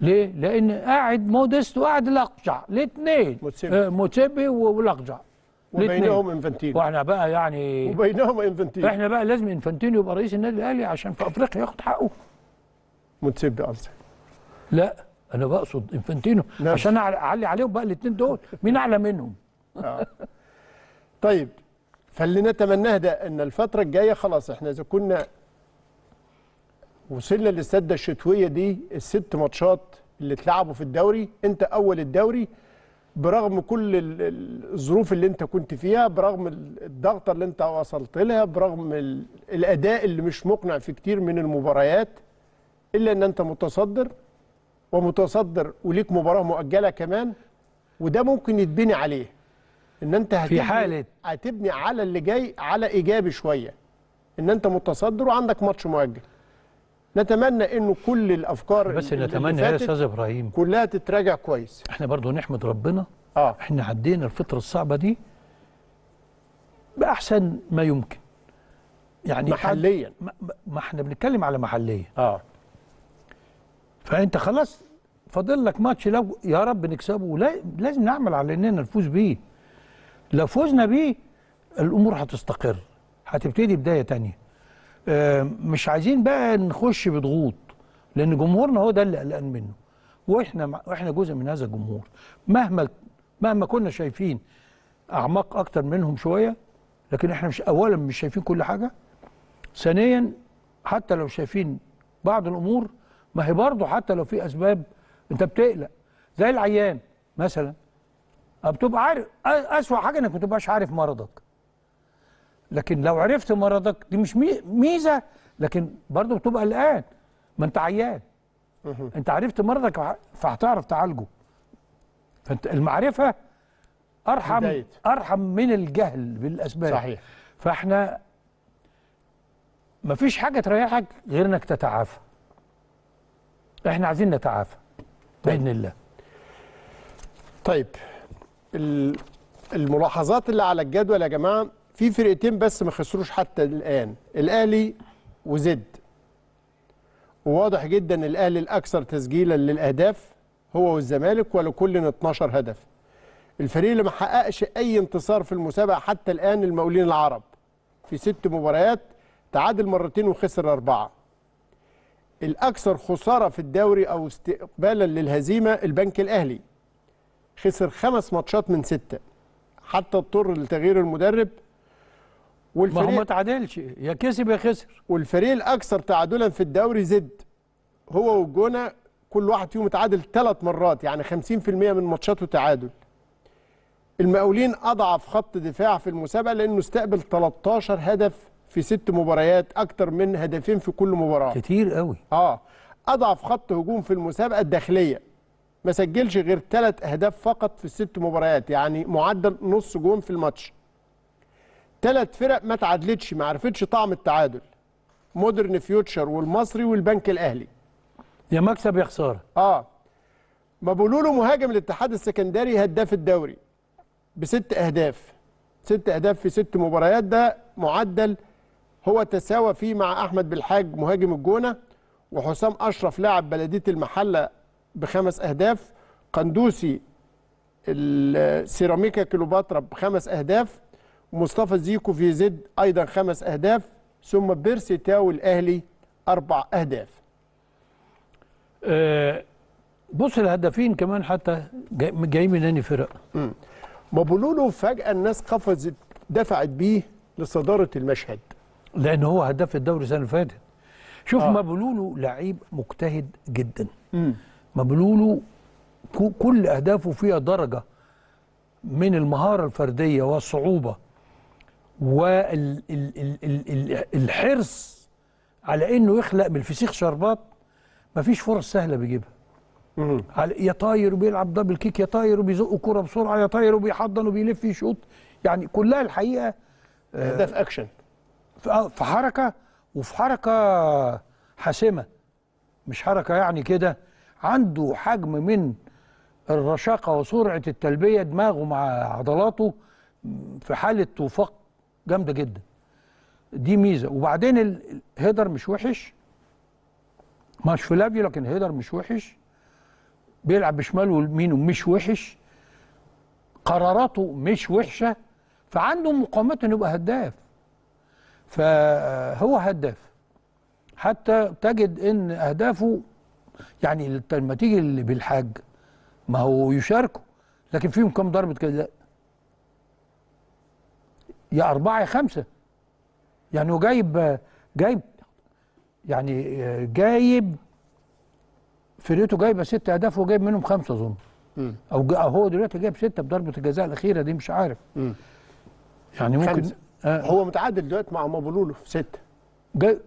ليه؟ لان قاعد مودست وقاعد الاقجع الاثنين آه، موتسيبي آه والاقجع وبينهم انفنتينو واحنا بقى يعني وبينهم انفنتينو احنا بقى لازم انفنتينو يبقى رئيس النادي الاهلي عشان في افريقيا ياخد حقه مونتسيب قصدي لا انا بقصد انفانتينو نفسي. عشان اعلي عليهم بقى الاثنين دول مين اعلى منهم آه. طيب فاللي نتمناه ده ان الفتره الجايه خلاص احنا اذا كنا وصلنا للسده الشتويه دي الست ماتشات اللي اتلعبوا في الدوري انت اول الدوري برغم كل الظروف اللي انت كنت فيها برغم الضغطه اللي انت وصلت لها برغم الاداء اللي مش مقنع في كتير من المباريات الا ان انت متصدر ومتصدر وليك مباراه مؤجله كمان وده ممكن يتبني عليه ان انت هتبني في حاله هتبني على اللي جاي على ايجابي شويه ان انت متصدر وعندك ماتش مؤجل نتمنى انه كل الافكار بس اللي نتمنى يا استاذ ابراهيم كلها تتراجع كويس احنا برضو نحمد ربنا اه احنا عدينا الفتره الصعبه دي باحسن ما يمكن يعني محليا ما احنا بنتكلم على محليا اه فانت خلاص فاضل لك ماتش لو يا رب نكسبه لازم نعمل على اننا نفوز بيه لو فوزنا بيه الامور هتستقر هتبتدي بدايه تانية آه، مش عايزين بقى نخش بضغوط لان جمهورنا هو ده اللي قلقان منه واحنا واحنا جزء من هذا الجمهور مهما مهما كنا شايفين اعماق اكتر منهم شويه لكن احنا مش اولا مش شايفين كل حاجه ثانيا حتى لو شايفين بعض الامور ما هي برضه حتى لو في اسباب انت بتقلق زي العيان مثلا بتبقى عارف اسوء حاجه انك ما تبقاش عارف مرضك لكن لو عرفت مرضك دي مش ميزه لكن برضه بتبقى قلقان ما انت عيان انت عرفت مرضك فهتعرف تعالجه فانت المعرفه ارحم ارحم من الجهل بالاسباب صحيح فاحنا مفيش حاجه تريحك غير انك تتعافى احنا عايزين نتعافى باذن الله طيب الملاحظات اللي على الجدول يا جماعه في فرقتين بس ما خسروش حتى الان الاهلي وزد وواضح جدا الاهلي الاكثر تسجيلا للاهداف هو والزمالك ولكل 12 هدف الفريق اللي ما حققش اي انتصار في المسابقه حتى الان المقاولين العرب في ست مباريات تعادل مرتين وخسر اربعه الاكثر خساره في الدوري او استقبالا للهزيمه البنك الاهلي خسر خمس ماتشات من سته حتى اضطر لتغيير المدرب والفريق ما هو ما تعادلش يا كسب يا خسر والفريق الاكثر تعادلا في الدوري زد هو والجونه كل واحد فيهم اتعادل ثلاث مرات يعني 50% من ماتشاته تعادل المقاولين اضعف خط دفاع في المسابقه لانه استقبل 13 هدف في ست مباريات اكتر من هدفين في كل مباراه كتير قوي اه اضعف خط هجوم في المسابقه الداخليه ما سجلش غير ثلاث اهداف فقط في الست مباريات يعني معدل نص جون في الماتش ثلاث فرق ما تعادلتش ما عرفتش طعم التعادل مودرن فيوتشر والمصري والبنك الاهلي يا مكسب يا خساره اه ما بيقولوا مهاجم الاتحاد السكندري هداف الدوري بست اهداف ست اهداف في ست مباريات ده معدل هو تساوى فيه مع احمد بالحاج مهاجم الجونه وحسام اشرف لاعب بلديه المحله بخمس اهداف قندوسي السيراميكا كيلوباترا بخمس اهداف مصطفى زيكو في زد ايضا خمس اهداف ثم بيرسي تاو الاهلي اربع اهداف أه بص الهدافين كمان حتى جايين جاي من انهي فرق مبولولو فجاه الناس قفزت دفعت بيه لصداره المشهد لان هو هداف الدوري السنه اللي فاتت شوف آه. مبلولو لعيب مجتهد جدا مم. كل اهدافه فيها درجه من المهاره الفرديه والصعوبه والحرص على انه يخلق من الفسيخ شربات مفيش فرص سهله بيجيبها يا طاير وبيلعب دبل كيك يا طاير وبيزق كرة بسرعه يا طاير وبيحضن وبيلف يشوط يعني كلها الحقيقه آه، اهداف اكشن في حركه وفي حركه حاسمه مش حركه يعني كده عنده حجم من الرشاقه وسرعه التلبيه دماغه مع عضلاته في حاله وفاق جامده جدا دي ميزه وبعدين الهيدر مش وحش مش فلافيو لكن هيدر مش وحش بيلعب بشماله ويمينه مش وحش قراراته مش وحشه فعنده مقاومات انه يبقى هداف فهو هداف حتى تجد ان اهدافه يعني لما تيجي اللي بالحاج ما هو يشاركه لكن فيهم كام ضربه كده يا أربعة يا خمسة يعني هو جايب جايب يعني آه، جايب فرقته جايبه ست اهداف وجايب منهم خمسه اظن او هو دلوقتي جايب سته بضربه الجزاء الاخيره دي مش عارف يعني ممكن خمسة. آه هو متعادل دلوقتي مع مابولولو في سته جا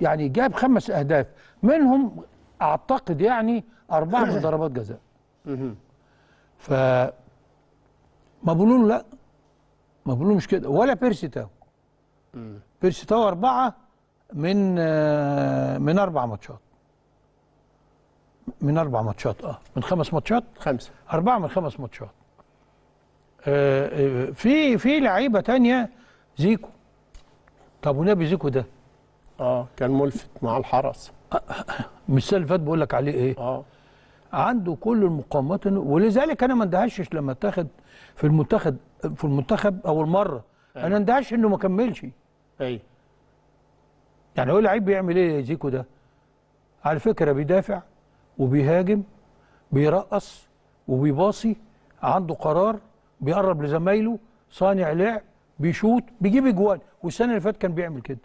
يعني جاب خمس اهداف منهم اعتقد يعني اربعه (coughs) من ضربات جزاء ف مابولولو لا مابولولو مش كده ولا بيرسي تاو بيرسي تاو اربعه من آه من اربع ماتشات من اربع ماتشات اه من خمس ماتشات خمسه اربعه من خمس ماتشات آه, آه، في في لعيبه تانية زيكو طب ونبي زيكو ده اه كان ملفت مع الحرس أه، أه، أه، مش اللي فات بقول لك عليه ايه اه عنده كل المقاومات ولذلك انا ما اندهشش لما اتاخد في المنتخب في المنتخب اول مره أي. أيوه. انا اندهش انه ما كملش ايوه يعني هو لعيب بيعمل ايه زيكو ده على فكره بيدافع وبيهاجم بيرقص وبيباصي عنده قرار بيقرب لزمايله صانع لعب بيشوط بيجيب اجوان والسنه اللي فاتت كان بيعمل كده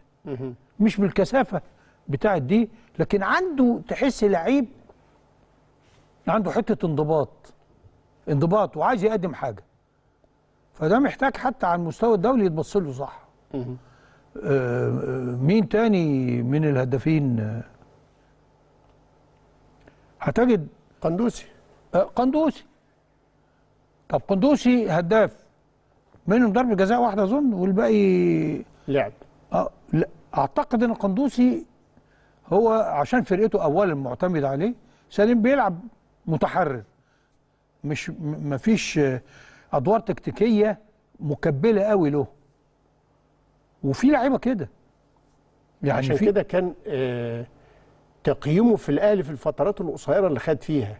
مش بالكثافه بتاعه دي لكن عنده تحس لعيب عنده حته انضباط انضباط وعايز يقدم حاجه فده محتاج حتى على المستوى الدولي يتبص له صح آه،, آه مين تاني من الهدافين آه، هتجد قندوسي آه قندوسي طب قندوسي هداف منهم ضربه جزاء واحده اظن والباقي لعب اه لا اعتقد ان القندوسي هو عشان فرقته اولا معتمد عليه سليم بيلعب متحرر مش مفيش ادوار تكتيكيه مكبله قوي له وفي لعيبه كده يعني عشان كده كان آه تقييمه في الاهلي في الفترات القصيره اللي خد فيها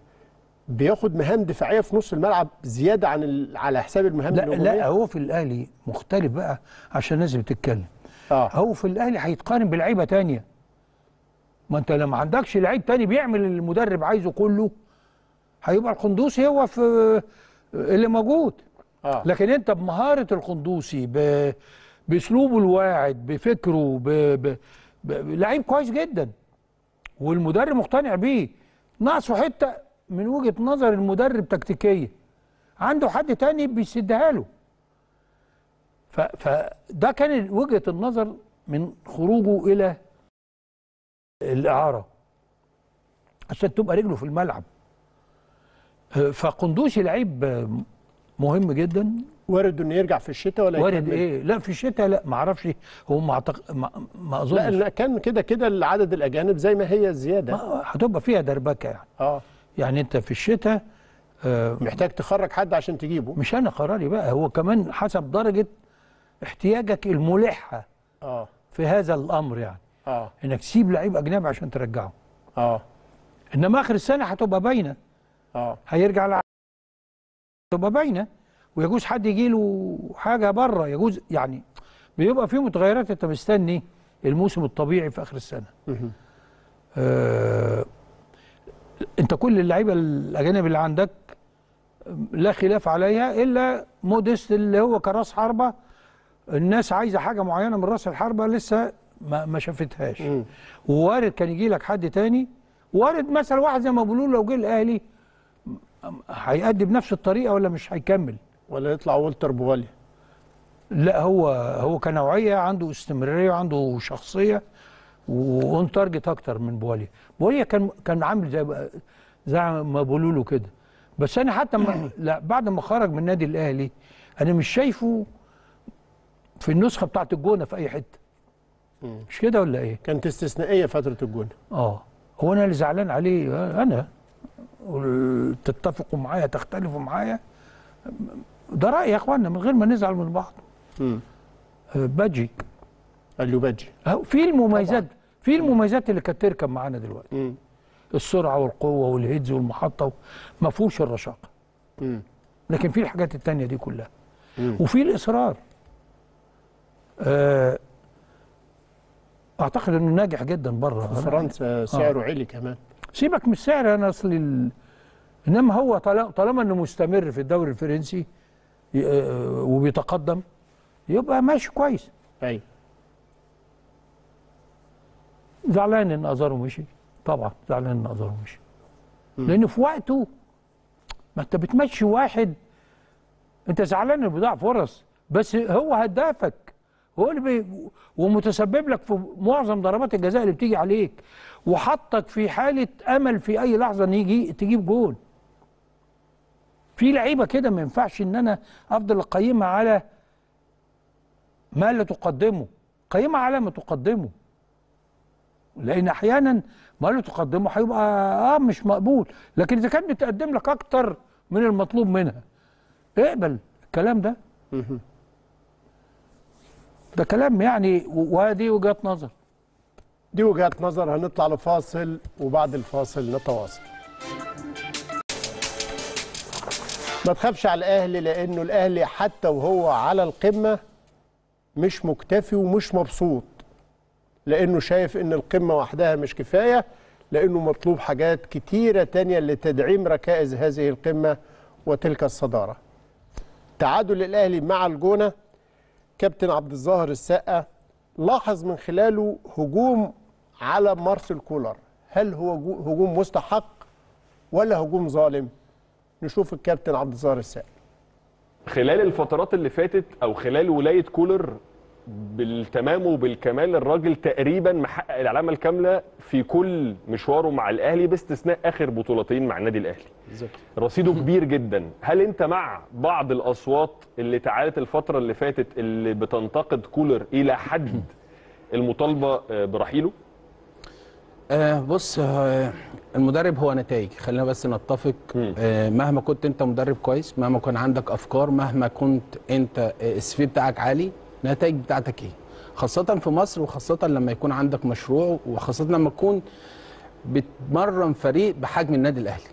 بياخد مهام دفاعيه في نص الملعب زياده عن ال... على حساب المهام لا الهجوميه لا هو في الاهلي مختلف بقى عشان الناس بتتكلم اه هو في الاهلي هيتقارن بلعيبه ثانيه ما انت لما عندكش لعيب ثاني بيعمل اللي المدرب عايزه كله هيبقى القندوسي هو في اللي موجود آه. لكن انت بمهاره القندوسي ب... باسلوبه الواعد بفكره ب... ب... ب... لعيب كويس جدا والمدرب مقتنع بيه ناقصه حته من وجهه نظر المدرب تكتيكيه عنده حد تاني بيسدها له فده كان وجهه النظر من خروجه الى الاعاره عشان تبقى رجله في الملعب فقندوسي لعيب مهم جدا وارد انه يرجع في الشتاء ولا وارد ايه لا في الشتاء لا ما اعرفش هو ما معتق... ما, اظنش لا كان كده كده العدد الاجانب زي ما هي الزياده هتبقى فيها دربكه يعني اه يعني انت في الشتاء آه، محتاج تخرج حد عشان تجيبه مش انا قراري بقى هو كمان حسب درجه احتياجك الملحه اه في هذا الامر يعني اه انك تسيب لعيب اجنبي عشان ترجعه اه انما اخر السنه هتبقى باينه اه هيرجع لع... تبقى باينه ويجوز حد يجي له حاجه بره يجوز يعني بيبقى فيه متغيرات انت مستني الموسم الطبيعي في اخر السنه. انت كل اللعيبه الاجانب اللي عندك لا خلاف عليها الا موديست اللي هو كراس حربه الناس عايزه حاجه معينه من راس الحربه لسه ما, ما شافتهاش ووارد كان يجي لك حد تاني وارد مثلا واحد زي ما بيقولوا لو جه الاهلي هيأدي بنفس الطريقه ولا مش هيكمل ولا يطلع ولتر بوالي لا هو هو كنوعيه عنده استمراريه وعنده شخصيه وان تارجت اكتر من بواليا بواليا كان كان عامل زي زي ما بيقولوا له كده بس انا حتى ما (clears throat) لا بعد ما خرج من النادي الاهلي انا مش شايفه في النسخه بتاعه الجونه في اي حته مش كده ولا ايه كانت استثنائيه فتره الجونه اه هو انا اللي زعلان عليه انا تتفقوا معايا تختلفوا معايا ده رايي يا اخوانا من غير ما نزعل من بعض امم بجي قال له بجي في المميزات في المميزات اللي كانت تركب معانا دلوقتي م. السرعه والقوه والهيدز والمحطه ما فيهوش الرشاقه م. لكن في الحاجات التانية دي كلها م. وفي الاصرار آه اعتقد انه ناجح جدا بره في فرنسا آه. سعره آه. عالي كمان سيبك من السعر انا اصل ال... انما هو طالما انه مستمر في الدوري الفرنسي آه، وبيتقدم يبقى ماشي كويس ايوه زعلان ان ازارو مشي طبعا زعلان ان ازارو مشي لان في وقته ما انت بتمشي واحد انت زعلان ان بيضيع فرص بس هو هدافك هو اللي بي ومتسبب لك في معظم ضربات الجزاء اللي بتيجي عليك وحطك في حاله امل في اي لحظه ان يجي تجيب جول في لعيبه كده ما ينفعش ان انا افضل اقيمها على ما لا تقدمه قيمها على ما تقدمه لان احيانا ما اللي تقدمه هيبقى اه مش مقبول لكن اذا كان بتقدم لك اكتر من المطلوب منها اقبل الكلام ده ده كلام يعني ودي وجهات نظر دي وجهات نظر هنطلع لفاصل وبعد الفاصل نتواصل ما تخافش على الاهلي لانه الاهلي حتى وهو على القمه مش مكتفي ومش مبسوط لأنه شايف أن القمة وحدها مش كفاية لأنه مطلوب حاجات كتيرة تانية لتدعيم ركائز هذه القمة وتلك الصدارة تعادل الأهلي مع الجونة كابتن عبد الظاهر السقا لاحظ من خلاله هجوم على مارسيل كولر هل هو هجوم مستحق ولا هجوم ظالم نشوف الكابتن عبد الظاهر السقا خلال الفترات اللي فاتت او خلال ولايه كولر بالتمام وبالكمال الراجل تقريبا محقق العلامه الكامله في كل مشواره مع الاهلي باستثناء اخر بطولتين مع النادي الاهلي بالظبط رصيده كبير جدا هل انت مع بعض الاصوات اللي تعالت الفتره اللي فاتت اللي بتنتقد كولر الى حد المطالبه آه، برحيله آه بص آه المدرب هو نتائج خلينا بس نتفق آه مهما كنت انت مدرب كويس مهما كان عندك افكار مهما كنت انت آه، السي بتاعك عالي النتائج بتاعتك ايه خاصة في مصر وخاصة لما يكون عندك مشروع وخاصة لما تكون بتمرن فريق بحجم النادي الأهلي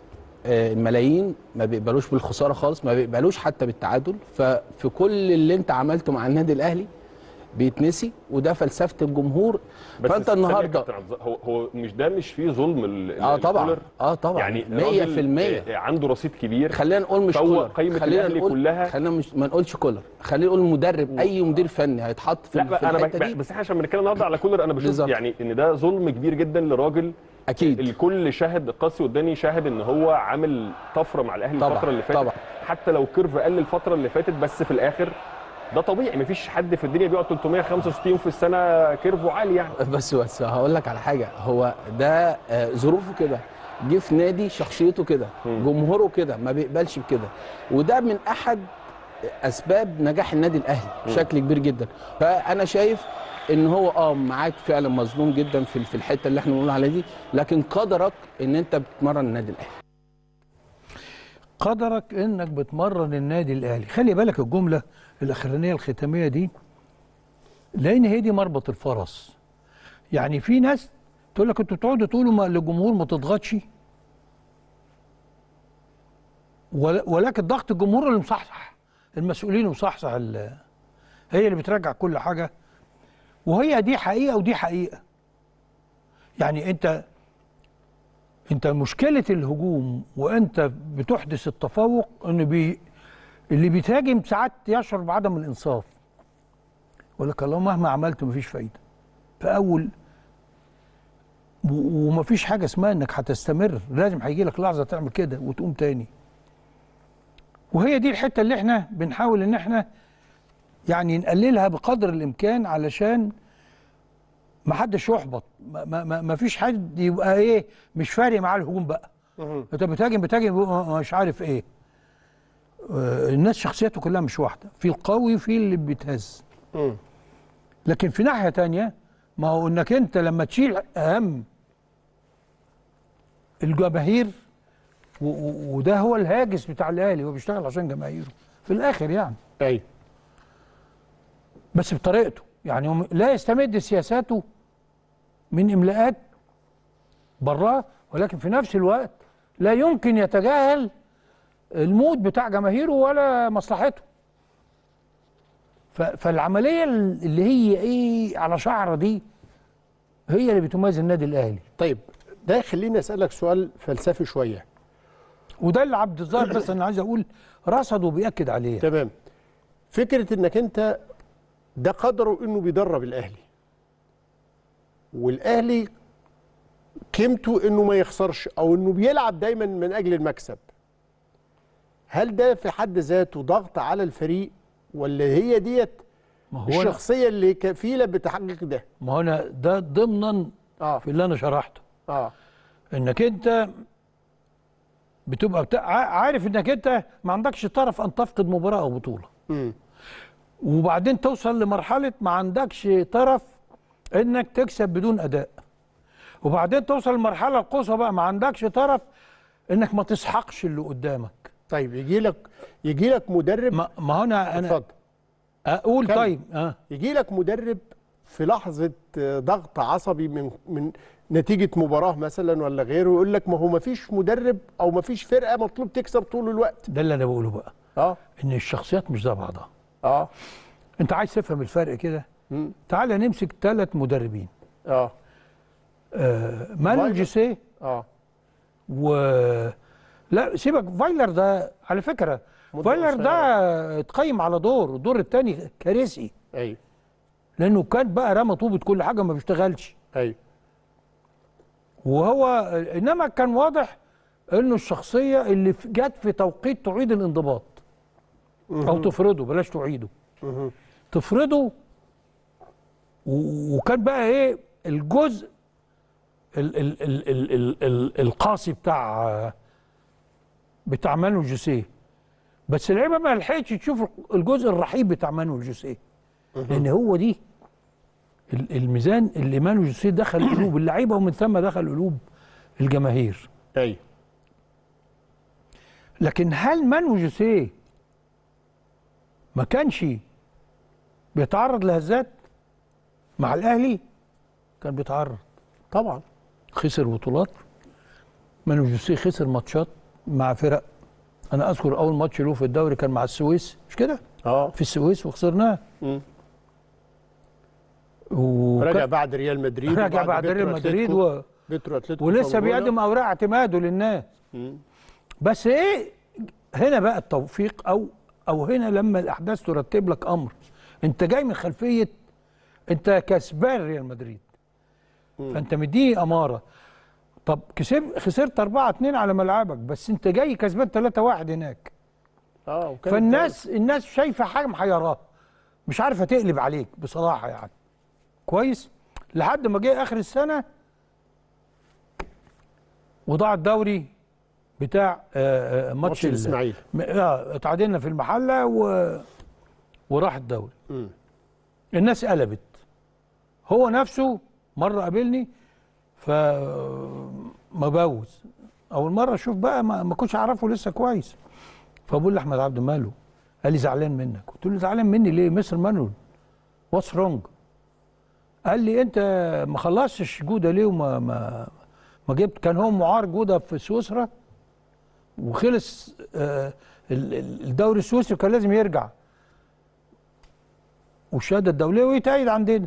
آه، الملايين ما بيقبلوش بالخسارة خالص ما بيقبلوش حتى بالتعادل ففي كل اللي انت عملته مع النادي الأهلي بيتنسي وده فلسفه الجمهور فانت النهارده هو هو مش ده مش فيه ظلم اه طبعا اه طبعا يعني 100% آه، آه، عنده رصيد كبير خلينا نقول مش كولر قيمه خلينا نقول كلها خلينا مش ما نقولش كولر خلينا نقول مدرب اي مدير فني هيتحط في, لا في أنا الحته دي بس احنا عشان بنتكلم النهارده على كولر انا بشوف بالزبط. يعني ان ده ظلم كبير جدا لراجل اكيد الكل شاهد قاسي والداني شاهد ان هو عامل طفره مع الاهلي الفتره اللي فاتت طبعا. حتى لو كيرف قل الفتره اللي فاتت بس في الاخر ده طبيعي مفيش حد في الدنيا بيقعد 365 يوم في السنه كيرفه عالي يعني (laughs) بس بس هقول لك على حاجه هو ده آه، ظروفه كده جه في نادي شخصيته كده جمهوره كده ما بيقبلش بكده وده من احد اسباب نجاح النادي الاهلي بشكل كبير جدا فانا شايف ان هو اه معاك فعلا مظلوم جدا في في الحته اللي احنا بنقول عليها دي لكن قدرك ان انت بتمرن النادي الاهلي قدرك انك بتمرن النادي الاهلي خلي بالك الجمله الاخرانيه الختاميه دي لان هي دي مربط الفرس يعني في ناس تقول لك انتوا تقعدوا تقولوا للجمهور ما تضغطش ولكن ضغط الجمهور اللي مصحصح المسؤولين مصحصح هي اللي بترجع كل حاجه وهي دي حقيقه ودي حقيقه يعني انت انت مشكله الهجوم وانت بتحدث التفوق انه بي اللي بيتهاجم ساعات يشعر بعدم الانصاف يقول لك الله مهما عملت مفيش فايده فاول ومفيش حاجه اسمها انك هتستمر لازم هيجي لك لحظه تعمل كده وتقوم تاني وهي دي الحته اللي احنا بنحاول ان احنا يعني نقللها بقدر الامكان علشان ما حدش يحبط ما, ما, ما فيش حد يبقى ايه مش فارق معاه الهجوم بقى انت بتهاجم بتهاجم آه، آه، مش عارف ايه آه، الناس شخصياته كلها مش واحده في القوي في اللي بيتهز لكن في ناحيه تانية ما هو انك انت لما تشيل اهم الجماهير وده هو الهاجس بتاع الاهلي هو بيشتغل عشان جماهيره في الاخر يعني ايوه بس بطريقته يعني لا يستمد سياساته من املاءات براه ولكن في نفس الوقت لا يمكن يتجاهل المود بتاع جماهيره ولا مصلحته فالعمليه اللي هي ايه على شعره دي هي اللي بتميز النادي الاهلي طيب ده يخليني اسالك سؤال فلسفي شويه وده اللي عبد الظاهر بس انا عايز اقول رصد وبياكد عليه تمام فكره انك انت ده قدره انه بيدرب الاهلي والاهلي قيمته انه ما يخسرش او انه بيلعب دايما من اجل المكسب هل ده في حد ذاته ضغط على الفريق ولا هي ديت الشخصيه اللي كفيله بتحقق ده ما هو ده ضمنا آه. في اللي انا شرحته اه انك انت بتبقى بتا... عارف انك انت ما عندكش طرف ان تفقد مباراه او بطوله م. وبعدين توصل لمرحله ما عندكش طرف انك تكسب بدون اداء وبعدين توصل لمرحله القصوى بقى ما عندكش طرف انك ما تسحقش اللي قدامك طيب يجي لك يجي لك مدرب ما, هو انا انا اتفضل اقول كم. طيب اه يجي لك مدرب في لحظه آه، ضغط عصبي من من نتيجه مباراه مثلا ولا غيره يقول لك ما هو ما فيش مدرب او ما فيش فرقه مطلوب تكسب طول الوقت ده اللي انا بقوله بقى اه ان الشخصيات مش زي بعضها اه انت عايز تفهم الفرق كده تعالى نمسك ثلاث مدربين اه, آه مانو جيسيه اه و لا سيبك فايلر ده على فكره فايلر ده اتقيم على دور الدور الثاني كارثي ايوه لانه كان بقى رمى طوبه كل حاجه ما بيشتغلش ايوه وهو انما كان واضح انه الشخصيه اللي جت في توقيت تعيد الانضباط او تفرضه بلاش تعيده تفرضه وكان بقى ايه الجزء ال ال ال ال ال القاسي بتاع بتاع مانو جوسيه بس اللعيبه ما لحقتش تشوف الجزء الرحيب بتاع مانو جوسيه لان هو دي الميزان اللي مانو جوسيه دخل قلوب اللعيبه ومن ثم دخل قلوب الجماهير ايوه لكن هل مانو جوسيه ما كانش بيتعرض لهزات مع الاهلي كان بيتعرض طبعا خسر بطولات مانو جوسيه خسر ماتشات مع فرق انا اذكر اول ماتش له في الدوري كان مع السويس مش كده؟ اه في السويس وخسرناه و... رجع بعد ريال مدريد رجع بعد ريال مدريد و... اتلتيكو ولسه بيقدم اوراق اعتماده للناس مم. بس ايه هنا بقى التوفيق او او هنا لما الاحداث ترتب لك امر انت جاي من خلفيه انت كسبان ريال مدريد مم. فانت مديني اماره طب كسب خسرت 4 2 على ملعبك بس انت جاي كسبان 3 1 هناك اه فالناس طيب. الناس شايفه حاجه محيراها مش عارفه تقلب عليك بصراحه يعني كويس لحد ما جه اخر السنه وضاع الدوري بتاع آآ آه، آآ آه، آه، ماتش الاسماعيلي اه اتعادلنا في المحله و... وراح الدوري م. الناس قلبت هو نفسه مره قابلني فمبوز اول مره اشوف بقى ما كنتش اعرفه لسه كويس فبقول لاحمد عبد ماله قال لي زعلان منك قلت له زعلان مني ليه مستر مانول واتس رونج قال لي انت ما خلصتش جوده ليه وما ما ما جبت كان هو معار جوده في سويسرا وخلص آه، الدوري السويسري وكان لازم يرجع والشهاده الدوليه ويتأيد عندنا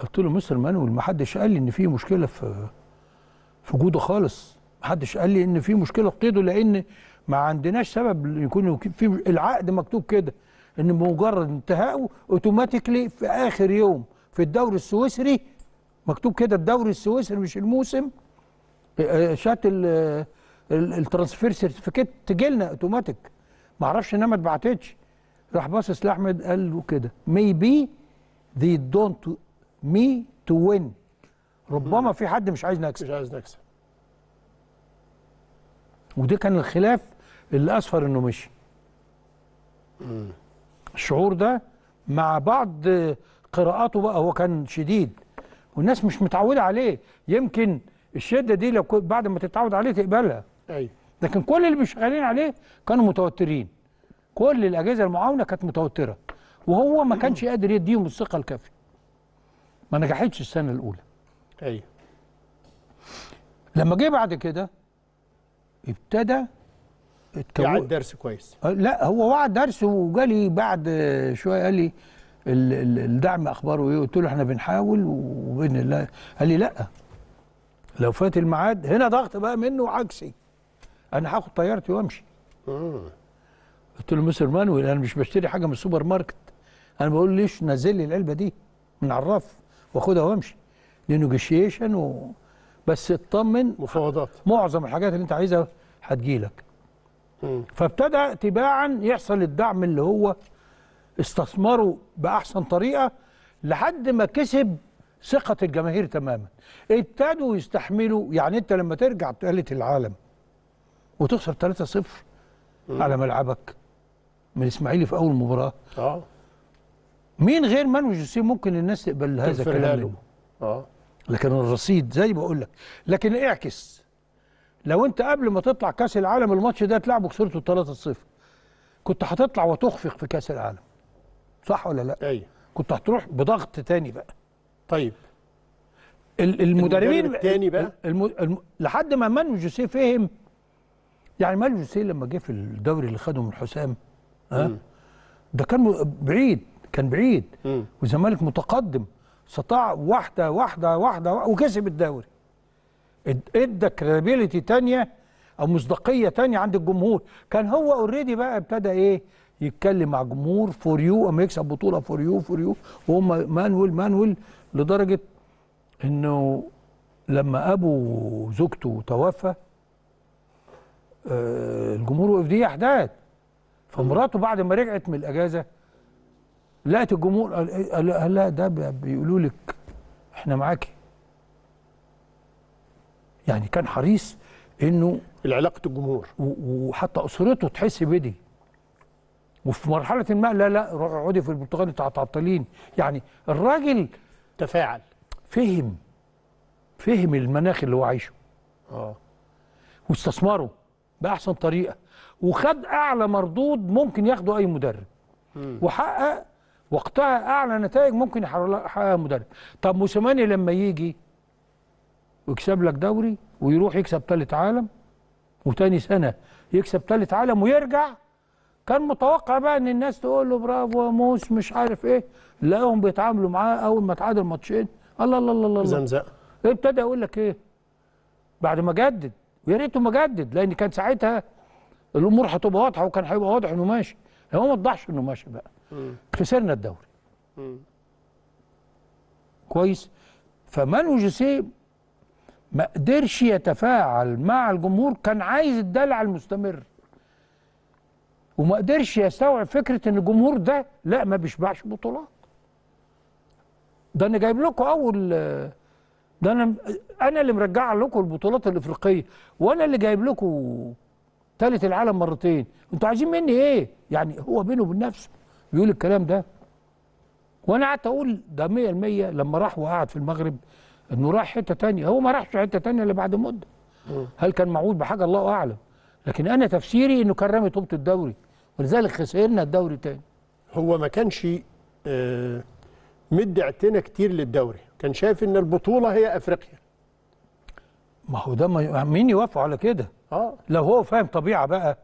قلت له مستر مانويل ما حدش قال لي ان في مشكله في في جوده خالص ما حدش قال لي ان في مشكله في قيده لان ما عندناش سبب يكون في العقد مكتوب كده ان بمجرد انتهائه اوتوماتيكلي في اخر يوم في الدوري السويسري مكتوب كده الدوري السويسري مش الموسم آه، آه، شات الترانسفير سيرتيفيكيت تجي لنا اوتوماتيك ما اعرفش انها ما اتبعتتش راح باصص لاحمد قال له كده مي بي ذي دونت مي تو وين ربما في حد مش عايز نكسب مش عايز نكسب وده كان الخلاف اللي اسفر انه مشي الشعور ده مع بعض قراءاته بقى هو كان شديد والناس مش متعوده عليه يمكن الشده دي لو بعد ما تتعود عليه تقبلها ايوه لكن كل اللي شغالين عليه كانوا متوترين كل الاجهزه المعاونه كانت متوتره وهو ما (clears throat) كانش قادر يديهم الثقه الكافيه ما نجحتش السنة الأولى أيوه لما جه بعد كده ابتدى اتكون وعد درس كويس أه، لا هو وعد درس وجالي بعد شويه قال لي الدعم اخباره ايه قلت له احنا بنحاول وباذن الله قال لي لا لو فات الميعاد هنا ضغط بقى منه عكسي انا هاخد طيارتي وامشي قلت له مستر مانويل انا مش بشتري حاجه من السوبر ماركت انا بقول ليش نزل لي العلبه دي من الرف واخدها وامشي لنيجوشيشن و... بس اطمن مفاوضات معظم الحاجات اللي انت عايزها هتجيلك فابتدى تباعا يحصل الدعم اللي هو استثمره باحسن طريقه لحد ما كسب ثقه الجماهير تماما ابتدوا يستحملوا يعني انت لما ترجع تقلة العالم وتخسر 3-0 على ملعبك من الاسماعيلي في اول مباراه اه مين غير مانو جوسيه ممكن الناس تقبل هذا الكلام اه لكن الرصيد زي ما بقول لك لكن اعكس لو انت قبل ما تطلع كاس العالم الماتش ده تلعبه خسرته 3-0 كنت هتطلع وتخفق في كاس العالم صح ولا لا؟ ايوه كنت هتروح بضغط تاني بقى طيب المدربين التاني بقى الم... الم... لحد ما مانو جوسيه فهم يعني مانو جوسيه لما جه في الدوري اللي خده من حسام ها ده كان بعيد كان بعيد والزمالك متقدم استطاع واحده واحده واحده وكسب الدوري ادى كريديبيليتي ثانيه او مصداقيه ثانيه عند الجمهور كان هو اوريدي بقى ابتدى ايه يتكلم مع جمهور فور يو اما يكسب بطوله فور يو فور يو وهم مانويل مانويل لدرجه انه لما ابو زوجته توفى آه، الجمهور وقف دي احداث فمراته بعد ما رجعت من الاجازه لقيت الجمهور إيه؟ قال لا ده بيقولوا لك احنا معاكي يعني كان حريص انه العلاقه الجمهور وحتى اسرته تحس بدي وفي مرحله ما لا لا اقعدي في البرتغال انتوا يعني الراجل تفاعل فهم فهم المناخ اللي هو عايشه اه واستثمره باحسن طريقه وخد اعلى مردود ممكن ياخده اي مدرب وحقق وقتها اعلى نتائج ممكن يحققها مدرب طب موسيماني لما يجي ويكسب لك دوري ويروح يكسب ثالث عالم وتاني سنه يكسب ثالث عالم ويرجع كان متوقع بقى ان الناس تقول له برافو يا موس مش عارف ايه لقاهم بيتعاملوا معاه اول ما تعادل ماتشين الله الله الله الله زمزق ابتدى يقول لك ايه بعد ما جدد ويا ريته ما جدد لان كان ساعتها الامور هتبقى واضحه وكان هيبقى واضح انه ماشي هو ما وضحش انه ماشي بقى خسرنا الدوري كويس فمانو جوسيه ما قدرش يتفاعل مع الجمهور كان عايز الدلع المستمر وما قدرش يستوعب فكره ان الجمهور ده لا ما بيشبعش بطولات ده انا جايب لكم اول ده انا انا اللي مرجع لكم البطولات الافريقيه وانا اللي جايب لكم ثالث العالم مرتين انتوا عايزين مني ايه يعني هو بينه وبين نفسه بيقول الكلام ده وانا قعدت اقول ده 100% لما راح وقعد في المغرب انه راح حته تانية هو ما راحش حته تانية الا بعد مده هل كان موعود بحاجه الله اعلم لكن انا تفسيري انه كان رامي طوبه الدوري ولذلك خسرنا الدوري تاني هو ما كانش آه، مد اعتنا كتير للدوري كان شايف ان البطوله هي افريقيا ما هو ده ما مين يوافق على كده اه لو هو فاهم طبيعه بقى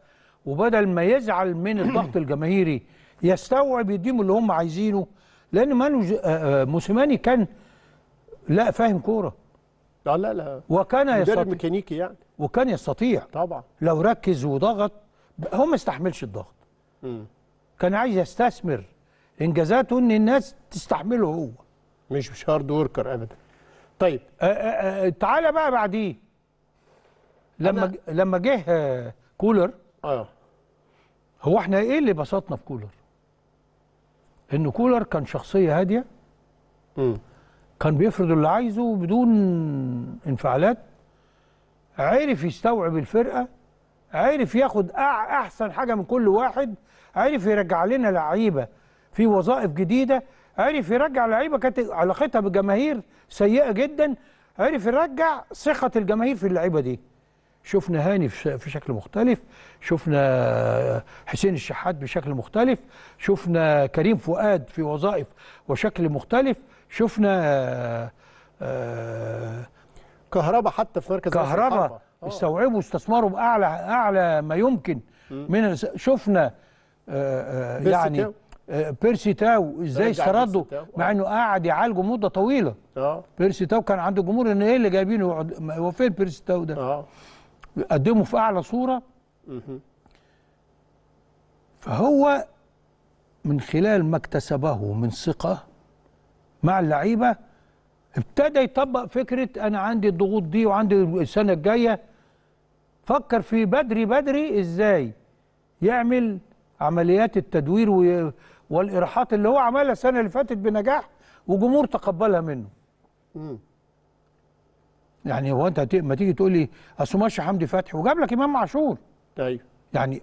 وبدل ما يزعل من الضغط (clears throat) الجماهيري يستوعب يديهم اللي هم عايزينه لان مانو آه، آه، موسيماني كان لا فاهم كوره لا لا لا وكان يستطيع ميكانيكي يعني وكان يستطيع طبعا لو ركز وضغط هو ما استحملش الضغط م. كان عايز يستثمر انجازاته ان الناس تستحمله هو مش مش هارد وركر ابدا طيب آه، تعالى بقى بعديه لما أنا... لما جه كولر اه هو احنا ايه اللي بسطنا في كولر ان كولر كان شخصيه هاديه م. كان بيفرض اللي عايزه بدون انفعالات عرف يستوعب الفرقه عرف ياخد احسن حاجه من كل واحد عرف يرجع لنا لعيبه في وظائف جديده عرف يرجع لعيبه كانت علاقتها بالجماهير سيئه جدا عرف يرجع ثقه الجماهير في اللعيبه دي شفنا هاني في شكل مختلف شفنا حسين الشحات بشكل مختلف شفنا كريم فؤاد في وظائف وشكل مختلف شفنا آه، كهرباء حتى في مركز كهرباء استوعبوا واستثمروا آه. باعلى اعلى ما يمكن من شفنا آه، يعني بيرسي تاو ازاي استردوا مع انه قعد يعالجه مده طويله اه بيرسي تاو كان عنده جمهور ان ايه اللي جايبينه هو فين بيرسي تاو ده اه يقدمه في اعلى صوره فهو من خلال ما اكتسبه من ثقه مع اللعيبه ابتدى يطبق فكره انا عندي الضغوط دي وعندي السنه الجايه فكر في بدري بدري ازاي يعمل عمليات التدوير والإراحات اللي هو عملها السنة اللي فاتت بنجاح وجمهور تقبلها منه. يعني هو انت ما تيجي تقول لي اصل ماشي حمدي فتحي وجاب لك امام عاشور ايوه يعني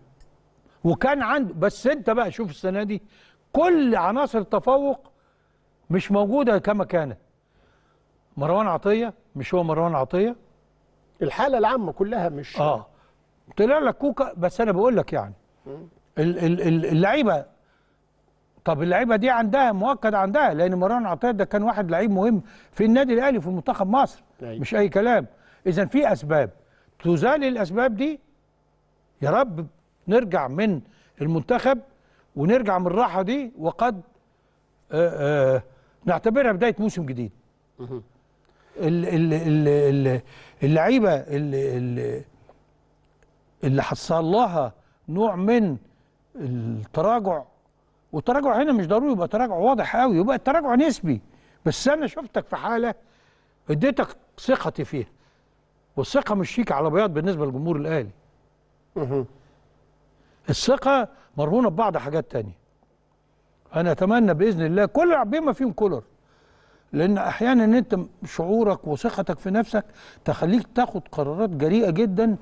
وكان عنده بس انت بقى شوف السنه دي كل عناصر التفوق مش موجوده كما كانت مروان عطيه مش هو مروان عطيه الحاله العامه كلها مش اه طلع لك كوكا بس انا بقول لك يعني اللعيبه طب اللعيبه دي عندها مؤكد عندها لان مروان عطيه ده كان واحد لعيب مهم في النادي الاهلي في منتخب مصر أي. طيب. مش اي كلام اذا في اسباب تزال الاسباب دي يا رب نرجع من المنتخب ونرجع من الراحه دي وقد آآ آه، آآ آه، نعتبرها بدايه موسم جديد اللعيبه اللي, اللي حصل لها نوع من التراجع والتراجع هنا مش ضروري يبقى تراجع واضح قوي يبقى التراجع نسبي بس انا شفتك في حاله اديتك ثقتي فيها والثقه مش شيك على بياض بالنسبه للجمهور الاهلي الثقه مرهونه ببعض حاجات تانية انا اتمنى باذن الله كل بما فيهم كولر لان احيانا ان انت شعورك وثقتك في نفسك تخليك تاخد قرارات جريئه جدا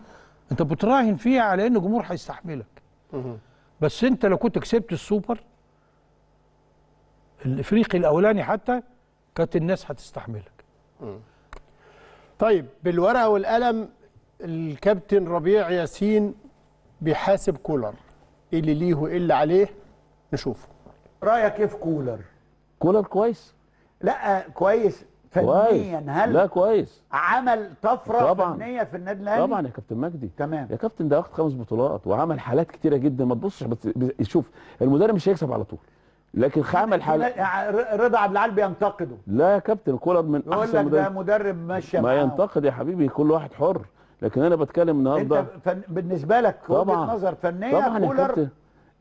انت بتراهن فيها على ان الجمهور هيستحملك بس انت لو كنت كسبت السوبر الافريقي الاولاني حتى كانت الناس هتستحملك طيب بالورقه والقلم الكابتن ربيع ياسين بيحاسب كولر ايه اللي ليه وايه اللي عليه نشوفه رايك ايه في كولر كولر كويس لا كويس فنيا هل لا كويس عمل طفره طبعًا فنيه في النادي الاهلي طبعا يا كابتن مجدي تمام يا كابتن ده واخد خمس بطولات وعمل حالات كتيره جدا ما تبصش شوف المدرب مش هيكسب على طول لكن خامل الحل رضا عبد العال بينتقده لا يا كابتن كولر من احسن لك ده مدرب ماشي ما ينتقد يا حبيبي كل واحد حر لكن انا بتكلم النهارده انت فن... بالنسبه لك وجهه نظر فنيه طبعا كولر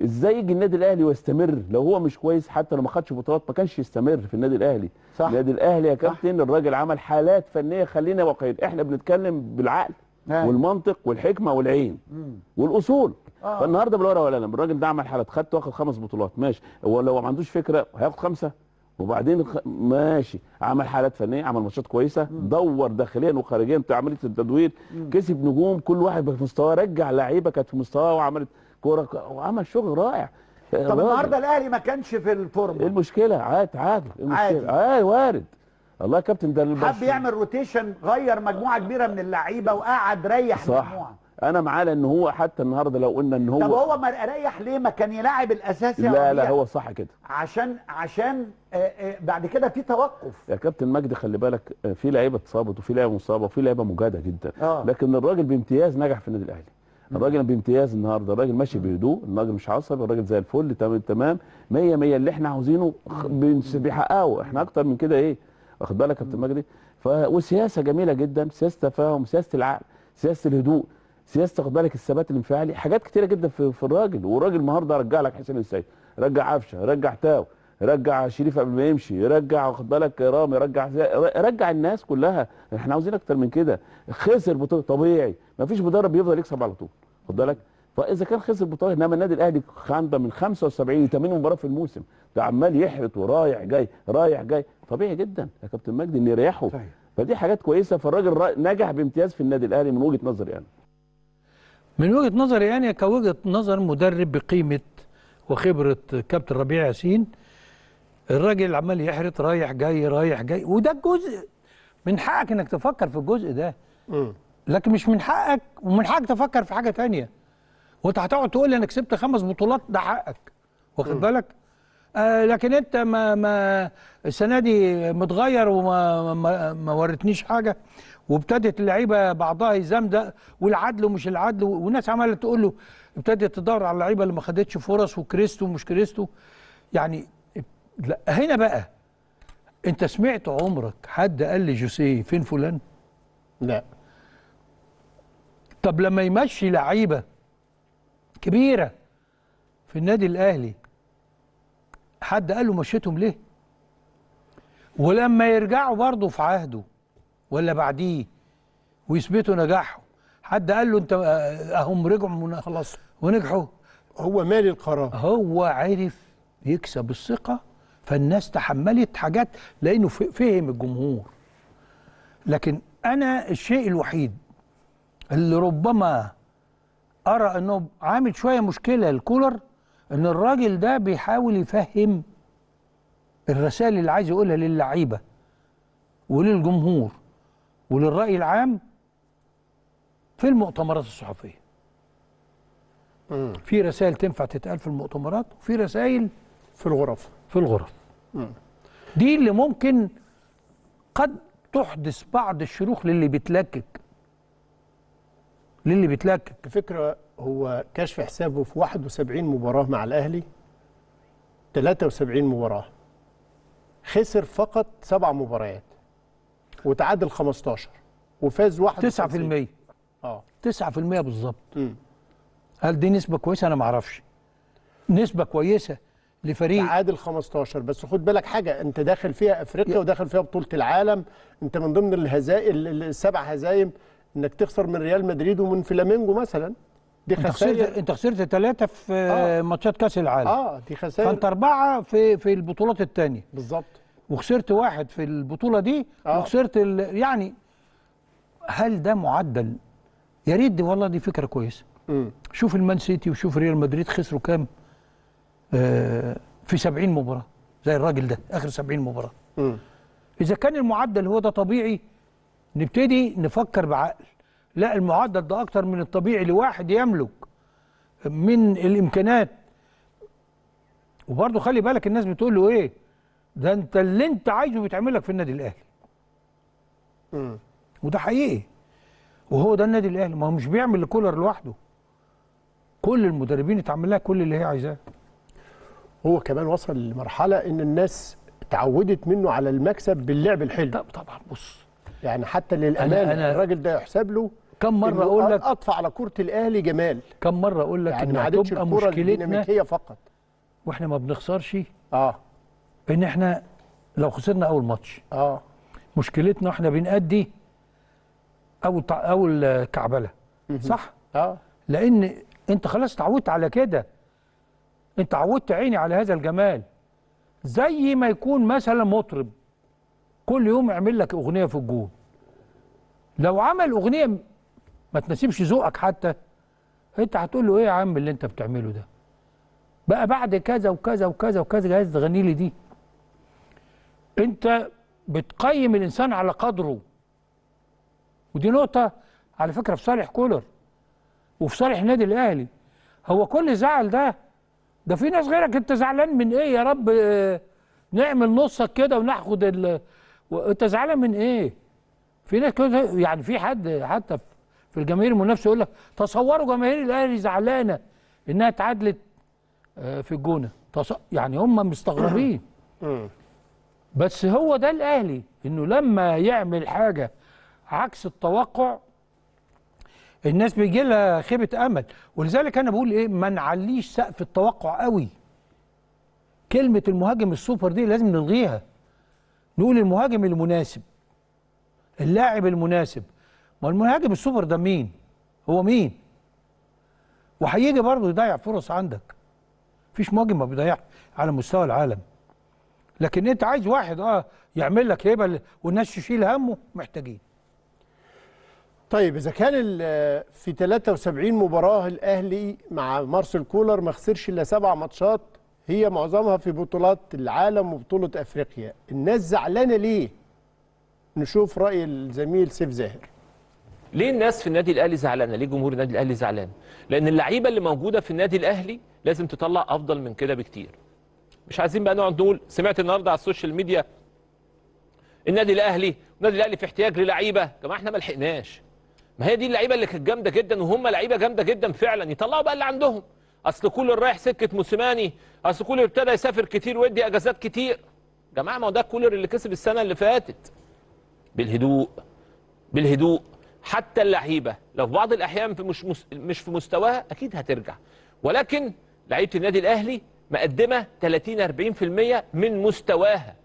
ازاي يجي النادي الاهلي ويستمر لو هو مش كويس حتى لو ما خدش بطولات ما كانش يستمر في النادي الاهلي صح النادي الاهلي يا كابتن الراجل عمل حالات فنيه خلينا واقعيين احنا بنتكلم بالعقل والمنطق والحكمه والعين مم. والاصول آه. فالنهارده بالورقه والقلم الراجل ده عمل حاله خدت واخد خمس بطولات ماشي هو لو ما عندوش فكره هياخد خمسه وبعدين خ... ماشي عمل حالات فنيه عمل ماتشات كويسه مم. دور داخليا وخارجيا بتاع عمليه التدوير مم. كسب نجوم كل واحد في مستواه رجع لعيبه كانت في مستواها وعملت كوره وعمل شغل رائع طب النهارده الاهلي ما كانش في الفورمه ايه المشكله عاد عادي عادي آه، عادي وارد الله يا كابتن ده حب يعمل روتيشن غير مجموعه كبيره من اللعيبه وقعد ريح صح. مجموعه انا معاه لان هو حتى النهارده لو قلنا ان هو طب هو ما ريح ليه ما كان يلاعب الاساسي لا لا هو صح كده عشان عشان آه، آه، بعد كده في توقف يا كابتن مجدي خلي بالك آه، في لعيبه اتصابت وفي لعيبه مصابه وفي لعيبه مجاده جدا آه. لكن الراجل بامتياز نجح في النادي الاهلي الراجل بامتياز النهارده الراجل ماشي بهدوء الراجل مش عصبي الراجل زي الفل تمام تمام 100 100 اللي احنا عاوزينه بيحققه احنا اكتر من كده ايه واخد بالك يا كابتن مجدي ف... وسياسه جميله جدا سياسه تفاهم سياسه العقل سياسه الهدوء سياسه واخد بالك الثبات الانفعالي حاجات كتيره جدا في, في الراجل والراجل النهارده رجع لك حسين السيد رجع عفشه رجع تاو رجع شريف قبل ما يمشي رجع واخد بالك رامي رجع رجع الناس كلها احنا عاوزين اكتر من كده خسر بطولة طبيعي مفيش مدرب بيفضل يكسب على طول خد بالك فاذا كان خسر بطوله انما النادي الاهلي عنده من 75 ل 80 مباراه في الموسم ده عمال يحرط ورايح جاي رايح جاي طبيعي جدا يا كابتن مجدي ان يريحه طيب. فدي حاجات كويسه فالراجل نجح بامتياز في النادي الاهلي من وجهه نظري يعني. انا. من وجهه نظري يعني انا كوجهه نظر مدرب بقيمه وخبره كابتن ربيع ياسين الراجل عمال يحرط رايح جاي رايح جاي وده الجزء من حقك انك تفكر في الجزء ده لكن مش من حقك ومن حقك تفكر في حاجه ثانيه وانت هتقعد تقول لي انا كسبت خمس بطولات ده حقك واخد بالك آه لكن انت ما ما السنه دي متغير وما ما, ما ورتنيش حاجه وابتدت اللعيبه بعضها يزمدق والعدل ومش العدل والناس عماله تقول له ابتدت تدور على اللعيبه اللي ما خدتش فرص وكريستو ومش كريستو يعني لا هنا بقى انت سمعت عمرك حد قال لي فين فلان؟ لا طب لما يمشي لعيبه كبيرة في النادي الأهلي حد قال له مشيتهم ليه ولما يرجعوا برضه في عهده ولا بعديه ويثبتوا نجاحهم حد قال له انت اهم آه، آه، رجعوا خلاص ونجحوا هو مالي القرار هو عرف يكسب الثقة فالناس تحملت حاجات لأنه فهم الجمهور لكن أنا الشيء الوحيد اللي ربما ارى انه عامل شويه مشكله الكولر ان الراجل ده بيحاول يفهم الرسائل اللي عايز يقولها للعيبه وللجمهور وللراي العام في المؤتمرات الصحفيه في رسائل تنفع تتقال في المؤتمرات وفي رسائل في الغرف في الغرف دي اللي ممكن قد تحدث بعض الشروخ للي بيتلكك للي بيتلكك فكرة هو كشف حسابه في 71 مباراة مع الأهلي 73 مباراة خسر فقط سبع مباريات وتعادل 15 وفاز 91 9% اه 9% بالظبط هل دي نسبة كويسة أنا ما اعرفش نسبة كويسة لفريق تعادل 15 بس خد بالك حاجة أنت داخل فيها أفريقيا وداخل فيها بطولة العالم أنت من ضمن الهزائم السبع هزايم انك تخسر من ريال مدريد ومن فلامينجو مثلا دي خسائر انت خسرت ثلاثه في آه. ماتشات كاس العالم اه دي خسائر فانت اربعه في في البطولات الثانيه بالظبط وخسرت واحد في البطوله دي آه. وخسرت ال... يعني هل ده معدل يا ريت دي والله دي فكره كويسه شوف المان سيتي وشوف ريال مدريد خسروا كام آه في 70 مباراه زي الراجل ده اخر 70 مباراه م. اذا كان المعدل هو ده طبيعي نبتدي نفكر بعقل لا المعدل ده أكتر من الطبيعي لواحد يملك من الإمكانات وبرضه خلي بالك الناس بتقول له إيه ده أنت اللي أنت عايزه بيتعمل لك في النادي الأهلي امم وده حقيقي وهو ده النادي الأهلي ما هو مش بيعمل لكولر لوحده كل المدربين اتعمل لها كل اللي هي عايزاه هو كمان وصل لمرحله ان الناس اتعودت منه على المكسب باللعب الحلو طب طبعا بص يعني حتى للامانه أنا الراجل ده يحسب له كم مره اقول لك اطفى على كره الاهلي جمال كم مره اقول لك يعني ان هتبقى مشكلتنا هي فقط واحنا ما بنخسرش اه ان احنا لو خسرنا اول ماتش اه مشكلتنا احنا بنأدي اول تع... اول كعبله صح اه لان انت خلاص اتعودت على كده انت عودت عيني على هذا الجمال زي ما يكون مثلا مطرب كل يوم يعمل لك اغنيه في الجون لو عمل اغنيه ما تناسبش ذوقك حتى انت هتقول له ايه يا عم اللي انت بتعمله ده بقى بعد كذا وكذا وكذا وكذا جهاز تغني لي دي انت بتقيم الانسان على قدره ودي نقطه على فكره في صالح كولر وفي صالح النادي الاهلي هو كل زعل ده ده في ناس غيرك انت زعلان من ايه يا رب آه، نعمل نصك كده وناخد وانت زعلان من ايه؟ في ناس كده يعني في حد حتى في الجماهير المنافسه يقول لك تصوروا جماهير الاهلي زعلانه انها اتعادلت آه، في الجونه يعني هم مستغربين (clears throat) بس هو ده الاهلي انه لما يعمل حاجه عكس التوقع الناس بيجي لها خيبه امل ولذلك انا بقول ايه ما نعليش سقف التوقع قوي كلمه المهاجم السوبر دي لازم نلغيها نقول المهاجم المناسب اللاعب المناسب ما المهاجم السوبر ده مين هو مين وهيجي برضه يضيع فرص عندك مفيش مهاجم ما بيضيعش على مستوى العالم لكن انت عايز واحد اه يعمل لك هبه والناس تشيل همه محتاجين طيب اذا كان في 73 مباراه الاهلي مع مارسيل كولر ما خسرش الا سبع ماتشات هي معظمها في بطولات العالم وبطولة أفريقيا الناس زعلانة ليه نشوف رأي الزميل سيف زاهر ليه الناس في النادي الاهلي زعلانه ليه جمهور النادي الاهلي زعلان لان اللعيبه اللي موجوده في النادي الاهلي لازم تطلع افضل من كده بكتير مش عايزين بقى نقعد نقول سمعت النهارده على السوشيال ميديا النادي الاهلي النادي الاهلي في احتياج للعيبه يا جماعه احنا ما لحقناش ما هي دي اللعيبه اللي كانت جامده جدا وهم لعيبه جامده جدا فعلا يطلعوا بقى اللي عندهم اصل كولر رايح سكه موسيماني اصل كولر ابتدى يسافر كتير ويدي اجازات كتير جماعه ما هو ده كولر اللي كسب السنه اللي فاتت بالهدوء بالهدوء حتى اللعيبه لو في بعض الاحيان في مش مش في مستواها اكيد هترجع ولكن لعيبه النادي الاهلي مقدمه 30 40% من مستواها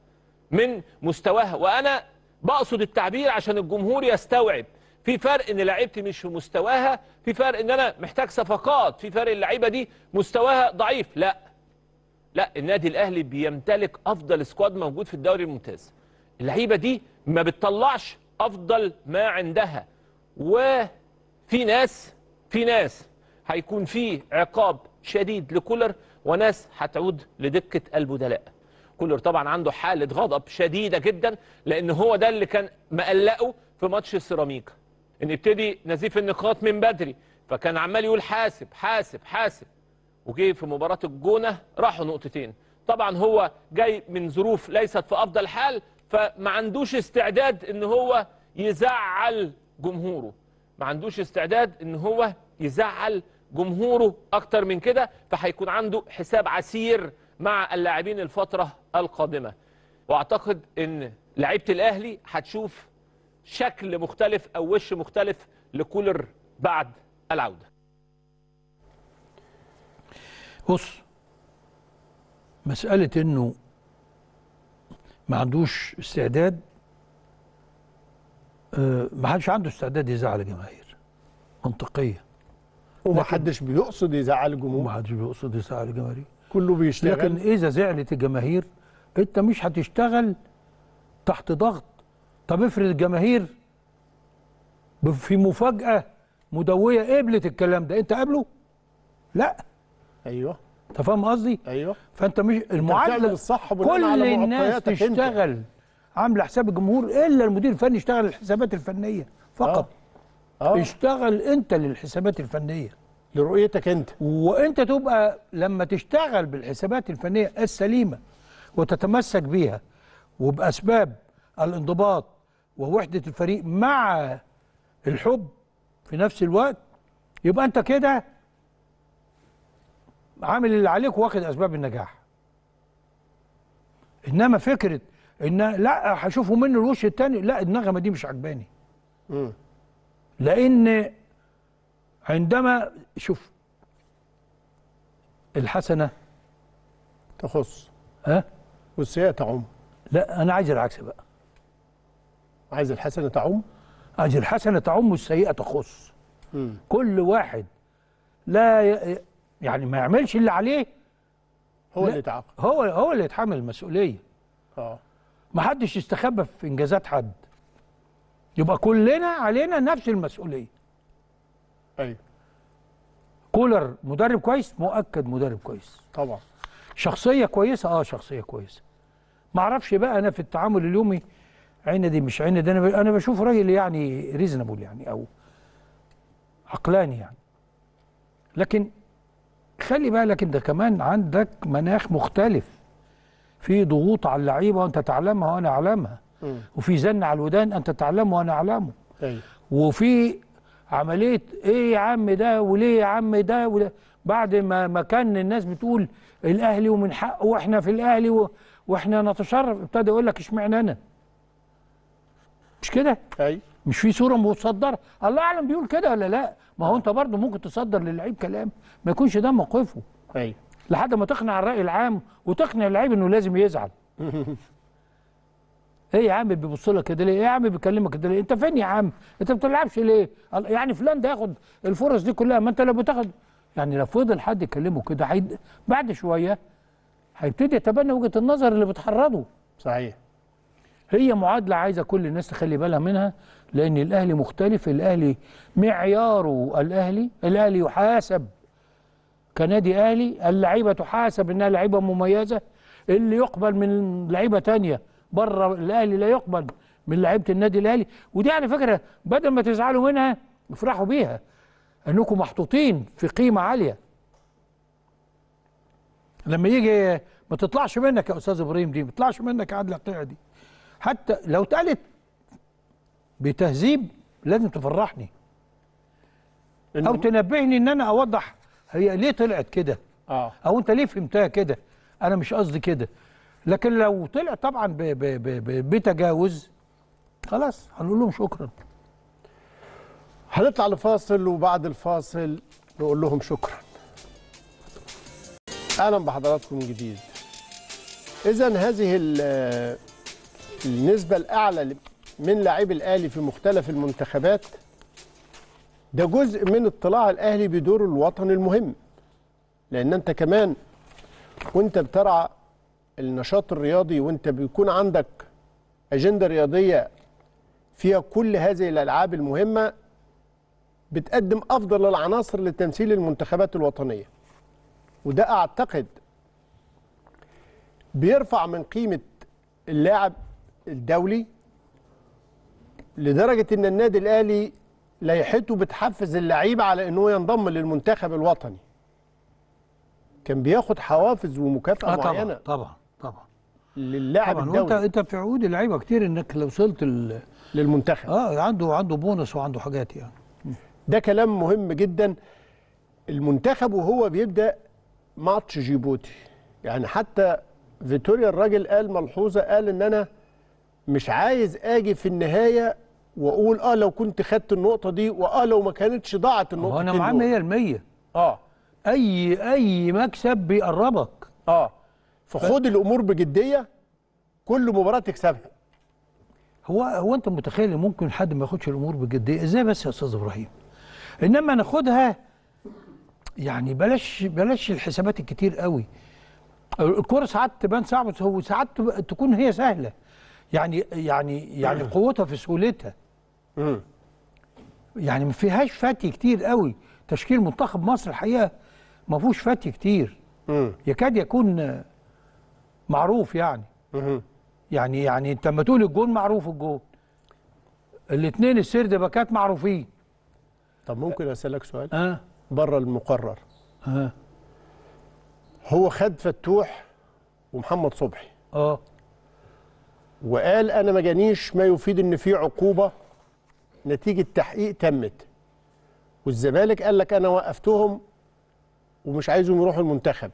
من مستواها وانا بقصد التعبير عشان الجمهور يستوعب في فرق ان لعيبتي مش في مستواها في فرق ان انا محتاج صفقات في فرق اللعيبه دي مستواها ضعيف لا لا النادي الاهلي بيمتلك افضل سكواد موجود في الدوري الممتاز اللعيبه دي ما بتطلعش افضل ما عندها وفي ناس في ناس هيكون في عقاب شديد لكولر وناس هتعود لدكه البدلاء كولر طبعا عنده حاله غضب شديده جدا لان هو ده اللي كان مقلقه في ماتش السيراميكا نبتدي نزيف النقاط من بدري فكان عمال يقول حاسب حاسب حاسب وجي في مباراة الجونة راحوا نقطتين طبعا هو جاي من ظروف ليست في أفضل حال فما عندوش استعداد ان هو يزعل جمهوره ما عندوش استعداد ان هو يزعل جمهوره اكتر من كده فهيكون عنده حساب عسير مع اللاعبين الفترة القادمة واعتقد ان لعيبة الاهلي هتشوف شكل مختلف أو وش مختلف لكولر بعد العودة بص مسألة أنه ما عندوش استعداد آه، ما حدش عنده استعداد يزعل الجماهير منطقية وما حدش بيقصد يزعل الجمهور وما حدش بيقصد يزعل الجماهير كله بيشتغل لكن إذا زعلت الجماهير أنت مش هتشتغل تحت ضغط طب افرض الجماهير في مفاجأة مدوية قبلت الكلام ده انت قابله؟ لا ايوه انت فاهم قصدي؟ ايوه فانت مش المعادله الصح كل الناس تشتغل عامل عامله حساب الجمهور الا المدير الفني اشتغل الحسابات الفنيه فقط آه. آه. اشتغل انت للحسابات الفنيه لرؤيتك انت وانت تبقى لما تشتغل بالحسابات الفنيه السليمه وتتمسك بيها وباسباب الانضباط ووحدة الفريق مع الحب في نفس الوقت يبقى أنت كده عامل اللي عليك واخد أسباب النجاح إنما فكرة إن لا هشوفه منه الوش الثاني لا النغمة دي مش عجباني لأن عندما شوف الحسنة تخص ها والسيئة تعم لا أنا عايز العكس بقى عايز الحسنه تعم عايز الحسنه تعم والسيئه تخص كل واحد لا ي... يعني ما يعملش اللي عليه هو اللي يتعاقب هو هو اللي يتحمل المسؤوليه اه ما حدش يستخبى في انجازات حد يبقى كلنا علينا نفس المسؤوليه ايوه كولر مدرب كويس مؤكد مدرب كويس طبعا شخصيه كويسه اه شخصيه كويسه ما اعرفش بقى انا في التعامل اليومي عندي مش عندي انا انا بشوف راجل يعني ريزنبل يعني او عقلاني يعني لكن خلي بالك انت كمان عندك مناخ مختلف في ضغوط على اللعيبه وانت تعلمها وانا اعلمها وفي زن على الودان انت تعلمه وانا اعلمه أيوه. وفي عمليه ايه يا عم ده وليه يا عم ده ولا بعد ما ما كان الناس بتقول الاهلي ومن حقه واحنا في الاهلي واحنا نتشرف ابتدى يقول لك اشمعنى انا مش كده ايوه مش في صوره متصدره الله اعلم بيقول كده ولا لا ما هو نعم. انت برضه ممكن تصدر للعيب كلام ما يكونش ده موقفه ايوه لحد ما تقنع الراي العام وتقنع اللعيب انه لازم يزعل (laughs) ايه يا عم بيبص لك كده ليه؟ ايه يا عم بيكلمك كده ليه؟ انت فين يا عم؟ انت ما بتلعبش ليه؟ يعني فلان ده ياخد الفرص دي كلها ما انت لو بتاخد يعني لو فضل حد يكلمه كده حيد... بعد شويه هيبتدي يتبنى وجهه النظر اللي بتحرضه صحيح هي معادلة عايزة كل الناس تخلي بالها منها لأن الأهلي مختلف الأهلي معياره الأهلي الأهلي يحاسب كنادي أهلي اللعيبة تحاسب إنها لعيبة مميزة اللي يقبل من لعيبة تانية بره الأهلي لا يقبل من لعيبة النادي الأهلي ودي على فكرة بدل ما تزعلوا منها افرحوا بيها أنكم محطوطين في قيمة عالية لما يجي ما تطلعش منك يا أستاذ إبراهيم دي ما تطلعش منك عادل القيعة دي حتى لو اتقالت بتهذيب لازم تفرحني او تنبهني ان انا اوضح هي ليه طلعت كده آه. او انت ليه فهمتها كده انا مش قصدي كده لكن لو طلع طبعا ب ب ب بتجاوز خلاص هنقول لهم شكرا هنطلع لفاصل وبعد الفاصل نقول لهم شكرا اهلا بحضراتكم من جديد اذا هذه النسبة الأعلى من لاعبي الأهلي في مختلف المنتخبات ده جزء من اطلاع الأهلي بدور الوطن المهم لأن أنت كمان وأنت بترعى النشاط الرياضي وأنت بيكون عندك أجندة رياضية فيها كل هذه الألعاب المهمة بتقدم أفضل العناصر لتمثيل المنتخبات الوطنية وده أعتقد بيرفع من قيمة اللاعب الدولي لدرجه ان النادي الاهلي لائحته بتحفز اللعيبه على انه ينضم للمنتخب الوطني كان بياخد حوافز ومكافاه آه معينه طبعا طبعا طبعا للاعب طبعا الدولي انت انت في عقود اللعيبه كتير انك لو وصلت للمنتخب اه عنده عنده بونص وعنده حاجات يعني ده كلام مهم جدا المنتخب وهو بيبدا ماتش جيبوتي يعني حتى فيتوريا الراجل قال ملحوظه قال ان انا مش عايز اجي في النهايه واقول اه لو كنت خدت النقطه دي واه لو ما كانتش ضاعت النقطه دي انا معاه 100% اه اي اي مكسب بيقربك اه فخد ف... الامور بجديه كل مباراه تكسبها هو هو انت متخيل ممكن حد ما ياخدش الامور بجديه ازاي بس يا استاذ ابراهيم انما ناخدها يعني بلاش بلاش الحسابات الكتير قوي الكوره ساعات تبان صعبه وساعات تكون هي سهله يعني يعني يعني قوتها في سهولتها يعني ما فيهاش فتي كتير قوي تشكيل منتخب مصر الحقيقه ما فيهوش فتي كتير يكاد يكون معروف يعني يعني يعني انت لما تقول الجون معروف الجون الاثنين السرد باكات معروفين طب ممكن اسالك سؤال أه؟ بره المقرر أه؟ هو خد فتوح ومحمد صبحي اه وقال أنا ما جانيش ما يفيد إن في عقوبة نتيجة تحقيق تمت والزمالك قال لك أنا وقفتهم ومش عايزهم يروحوا المنتخب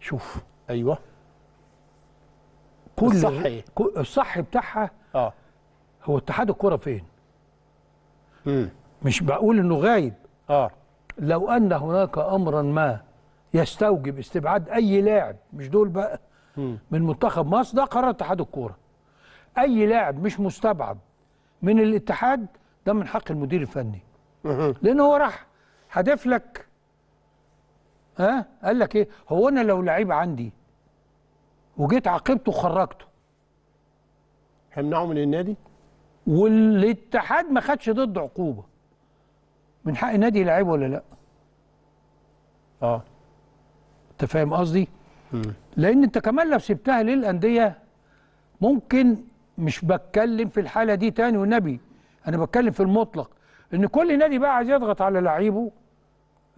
شوف أيوه كل الصح ايه؟ الصح بتاعها اه هو اتحاد الكوره فين؟ مم. مش بقول انه غايب اه لو ان هناك امرا ما يستوجب استبعاد اي لاعب مش دول بقى مم. من منتخب مصر ده قرار اتحاد الكوره اي لاعب مش مستبعد من الاتحاد ده من حق المدير الفني لان هو راح هدف لك ها قال لك ايه هو انا لو لعيب عندي وجيت عاقبته وخرجته همنعه من النادي والاتحاد ما خدش ضد عقوبه من حق النادي يلعبه ولا لا اه انت فاهم قصدي لان انت كمان لو سبتها للانديه ممكن مش بتكلم في الحالة دي تاني والنبي أنا بتكلم في المطلق إن كل نادي بقى عايز يضغط على لعيبه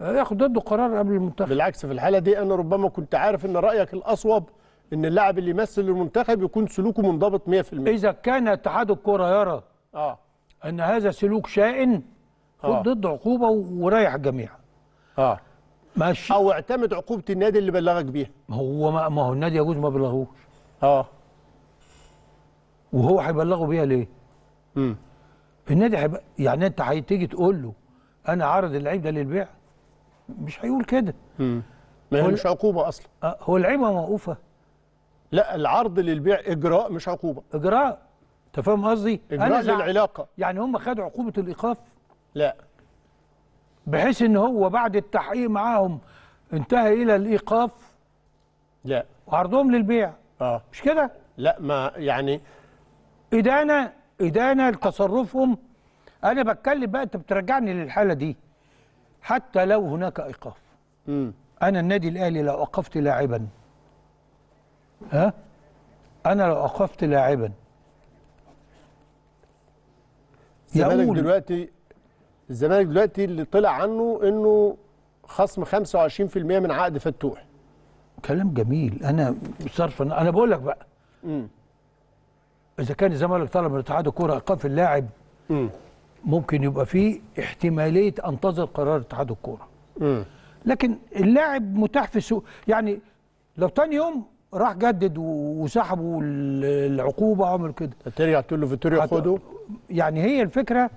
آه، ياخد ضده قرار قبل المنتخب بالعكس في الحالة دي أنا ربما كنت عارف إن رأيك الأصوب إن اللاعب اللي يمثل المنتخب يكون سلوكه منضبط 100% إذا كان اتحاد الكرة يرى آه. أن هذا سلوك شائن خد آه. ضد عقوبة وريح الجميع آه. ماشي او اعتمد عقوبه النادي اللي بلغك بيها هو ما, ما هو النادي يجوز ما بلغوش اه وهو هيبلغه بيها ليه؟ امم النادي هيبقى يعني انت هتيجي تقول له انا عارض اللعيب ده للبيع مش هيقول كده امم هو مش عقوبه اصلا أه هو اللعيبه موقوفه لا العرض للبيع اجراء مش عقوبه اجراء انت فاهم قصدي؟ اجراء للعلاقه يعني هم خدوا عقوبه الايقاف؟ لا بحيث ان هو بعد التحقيق معاهم انتهى الى الايقاف لا وعرضهم للبيع اه مش كده؟ لا ما يعني إدانة إدانة لتصرفهم أنا بتكلم بقى أنت بترجعني للحالة دي حتى لو هناك إيقاف م. أنا النادي الأهلي لو أوقفت لاعبا ها أنا لو أوقفت لاعبا الزمالك دلوقتي الزمالك دلوقتي اللي طلع عنه انه خصم 25% من عقد فتوح كلام جميل انا صرفا انا بقول لك بقى اذا كان الزمالك طلب من اتحاد الكوره ايقاف اللاعب ممكن يبقى فيه احتماليه انتظر قرار اتحاد الكوره لكن اللاعب متاح في السوق يعني لو تاني يوم راح جدد وسحبوا العقوبه عمل كده ترجع تقول له فيتوريا خده يعني هي الفكره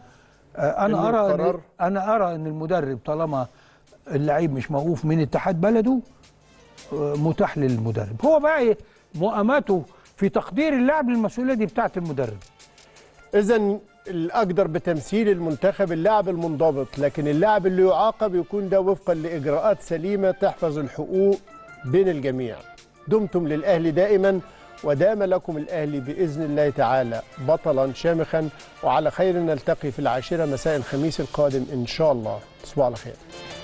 آه، انا ارى إن انا ارى ان المدرب طالما اللعيب مش موقوف من اتحاد بلده آه، متاح للمدرب هو بقى إيه؟ مؤاماته في تقدير اللاعب للمسؤوليه دي بتاعه المدرب اذا الاقدر بتمثيل المنتخب اللاعب المنضبط لكن اللاعب اللي يعاقب يكون ده وفقا لاجراءات سليمه تحفظ الحقوق بين الجميع دمتم للاهلي دائما ودام لكم الاهلي باذن الله تعالى بطلا شامخا وعلى خير نلتقي في العاشره مساء الخميس القادم ان شاء الله تصبحوا على خير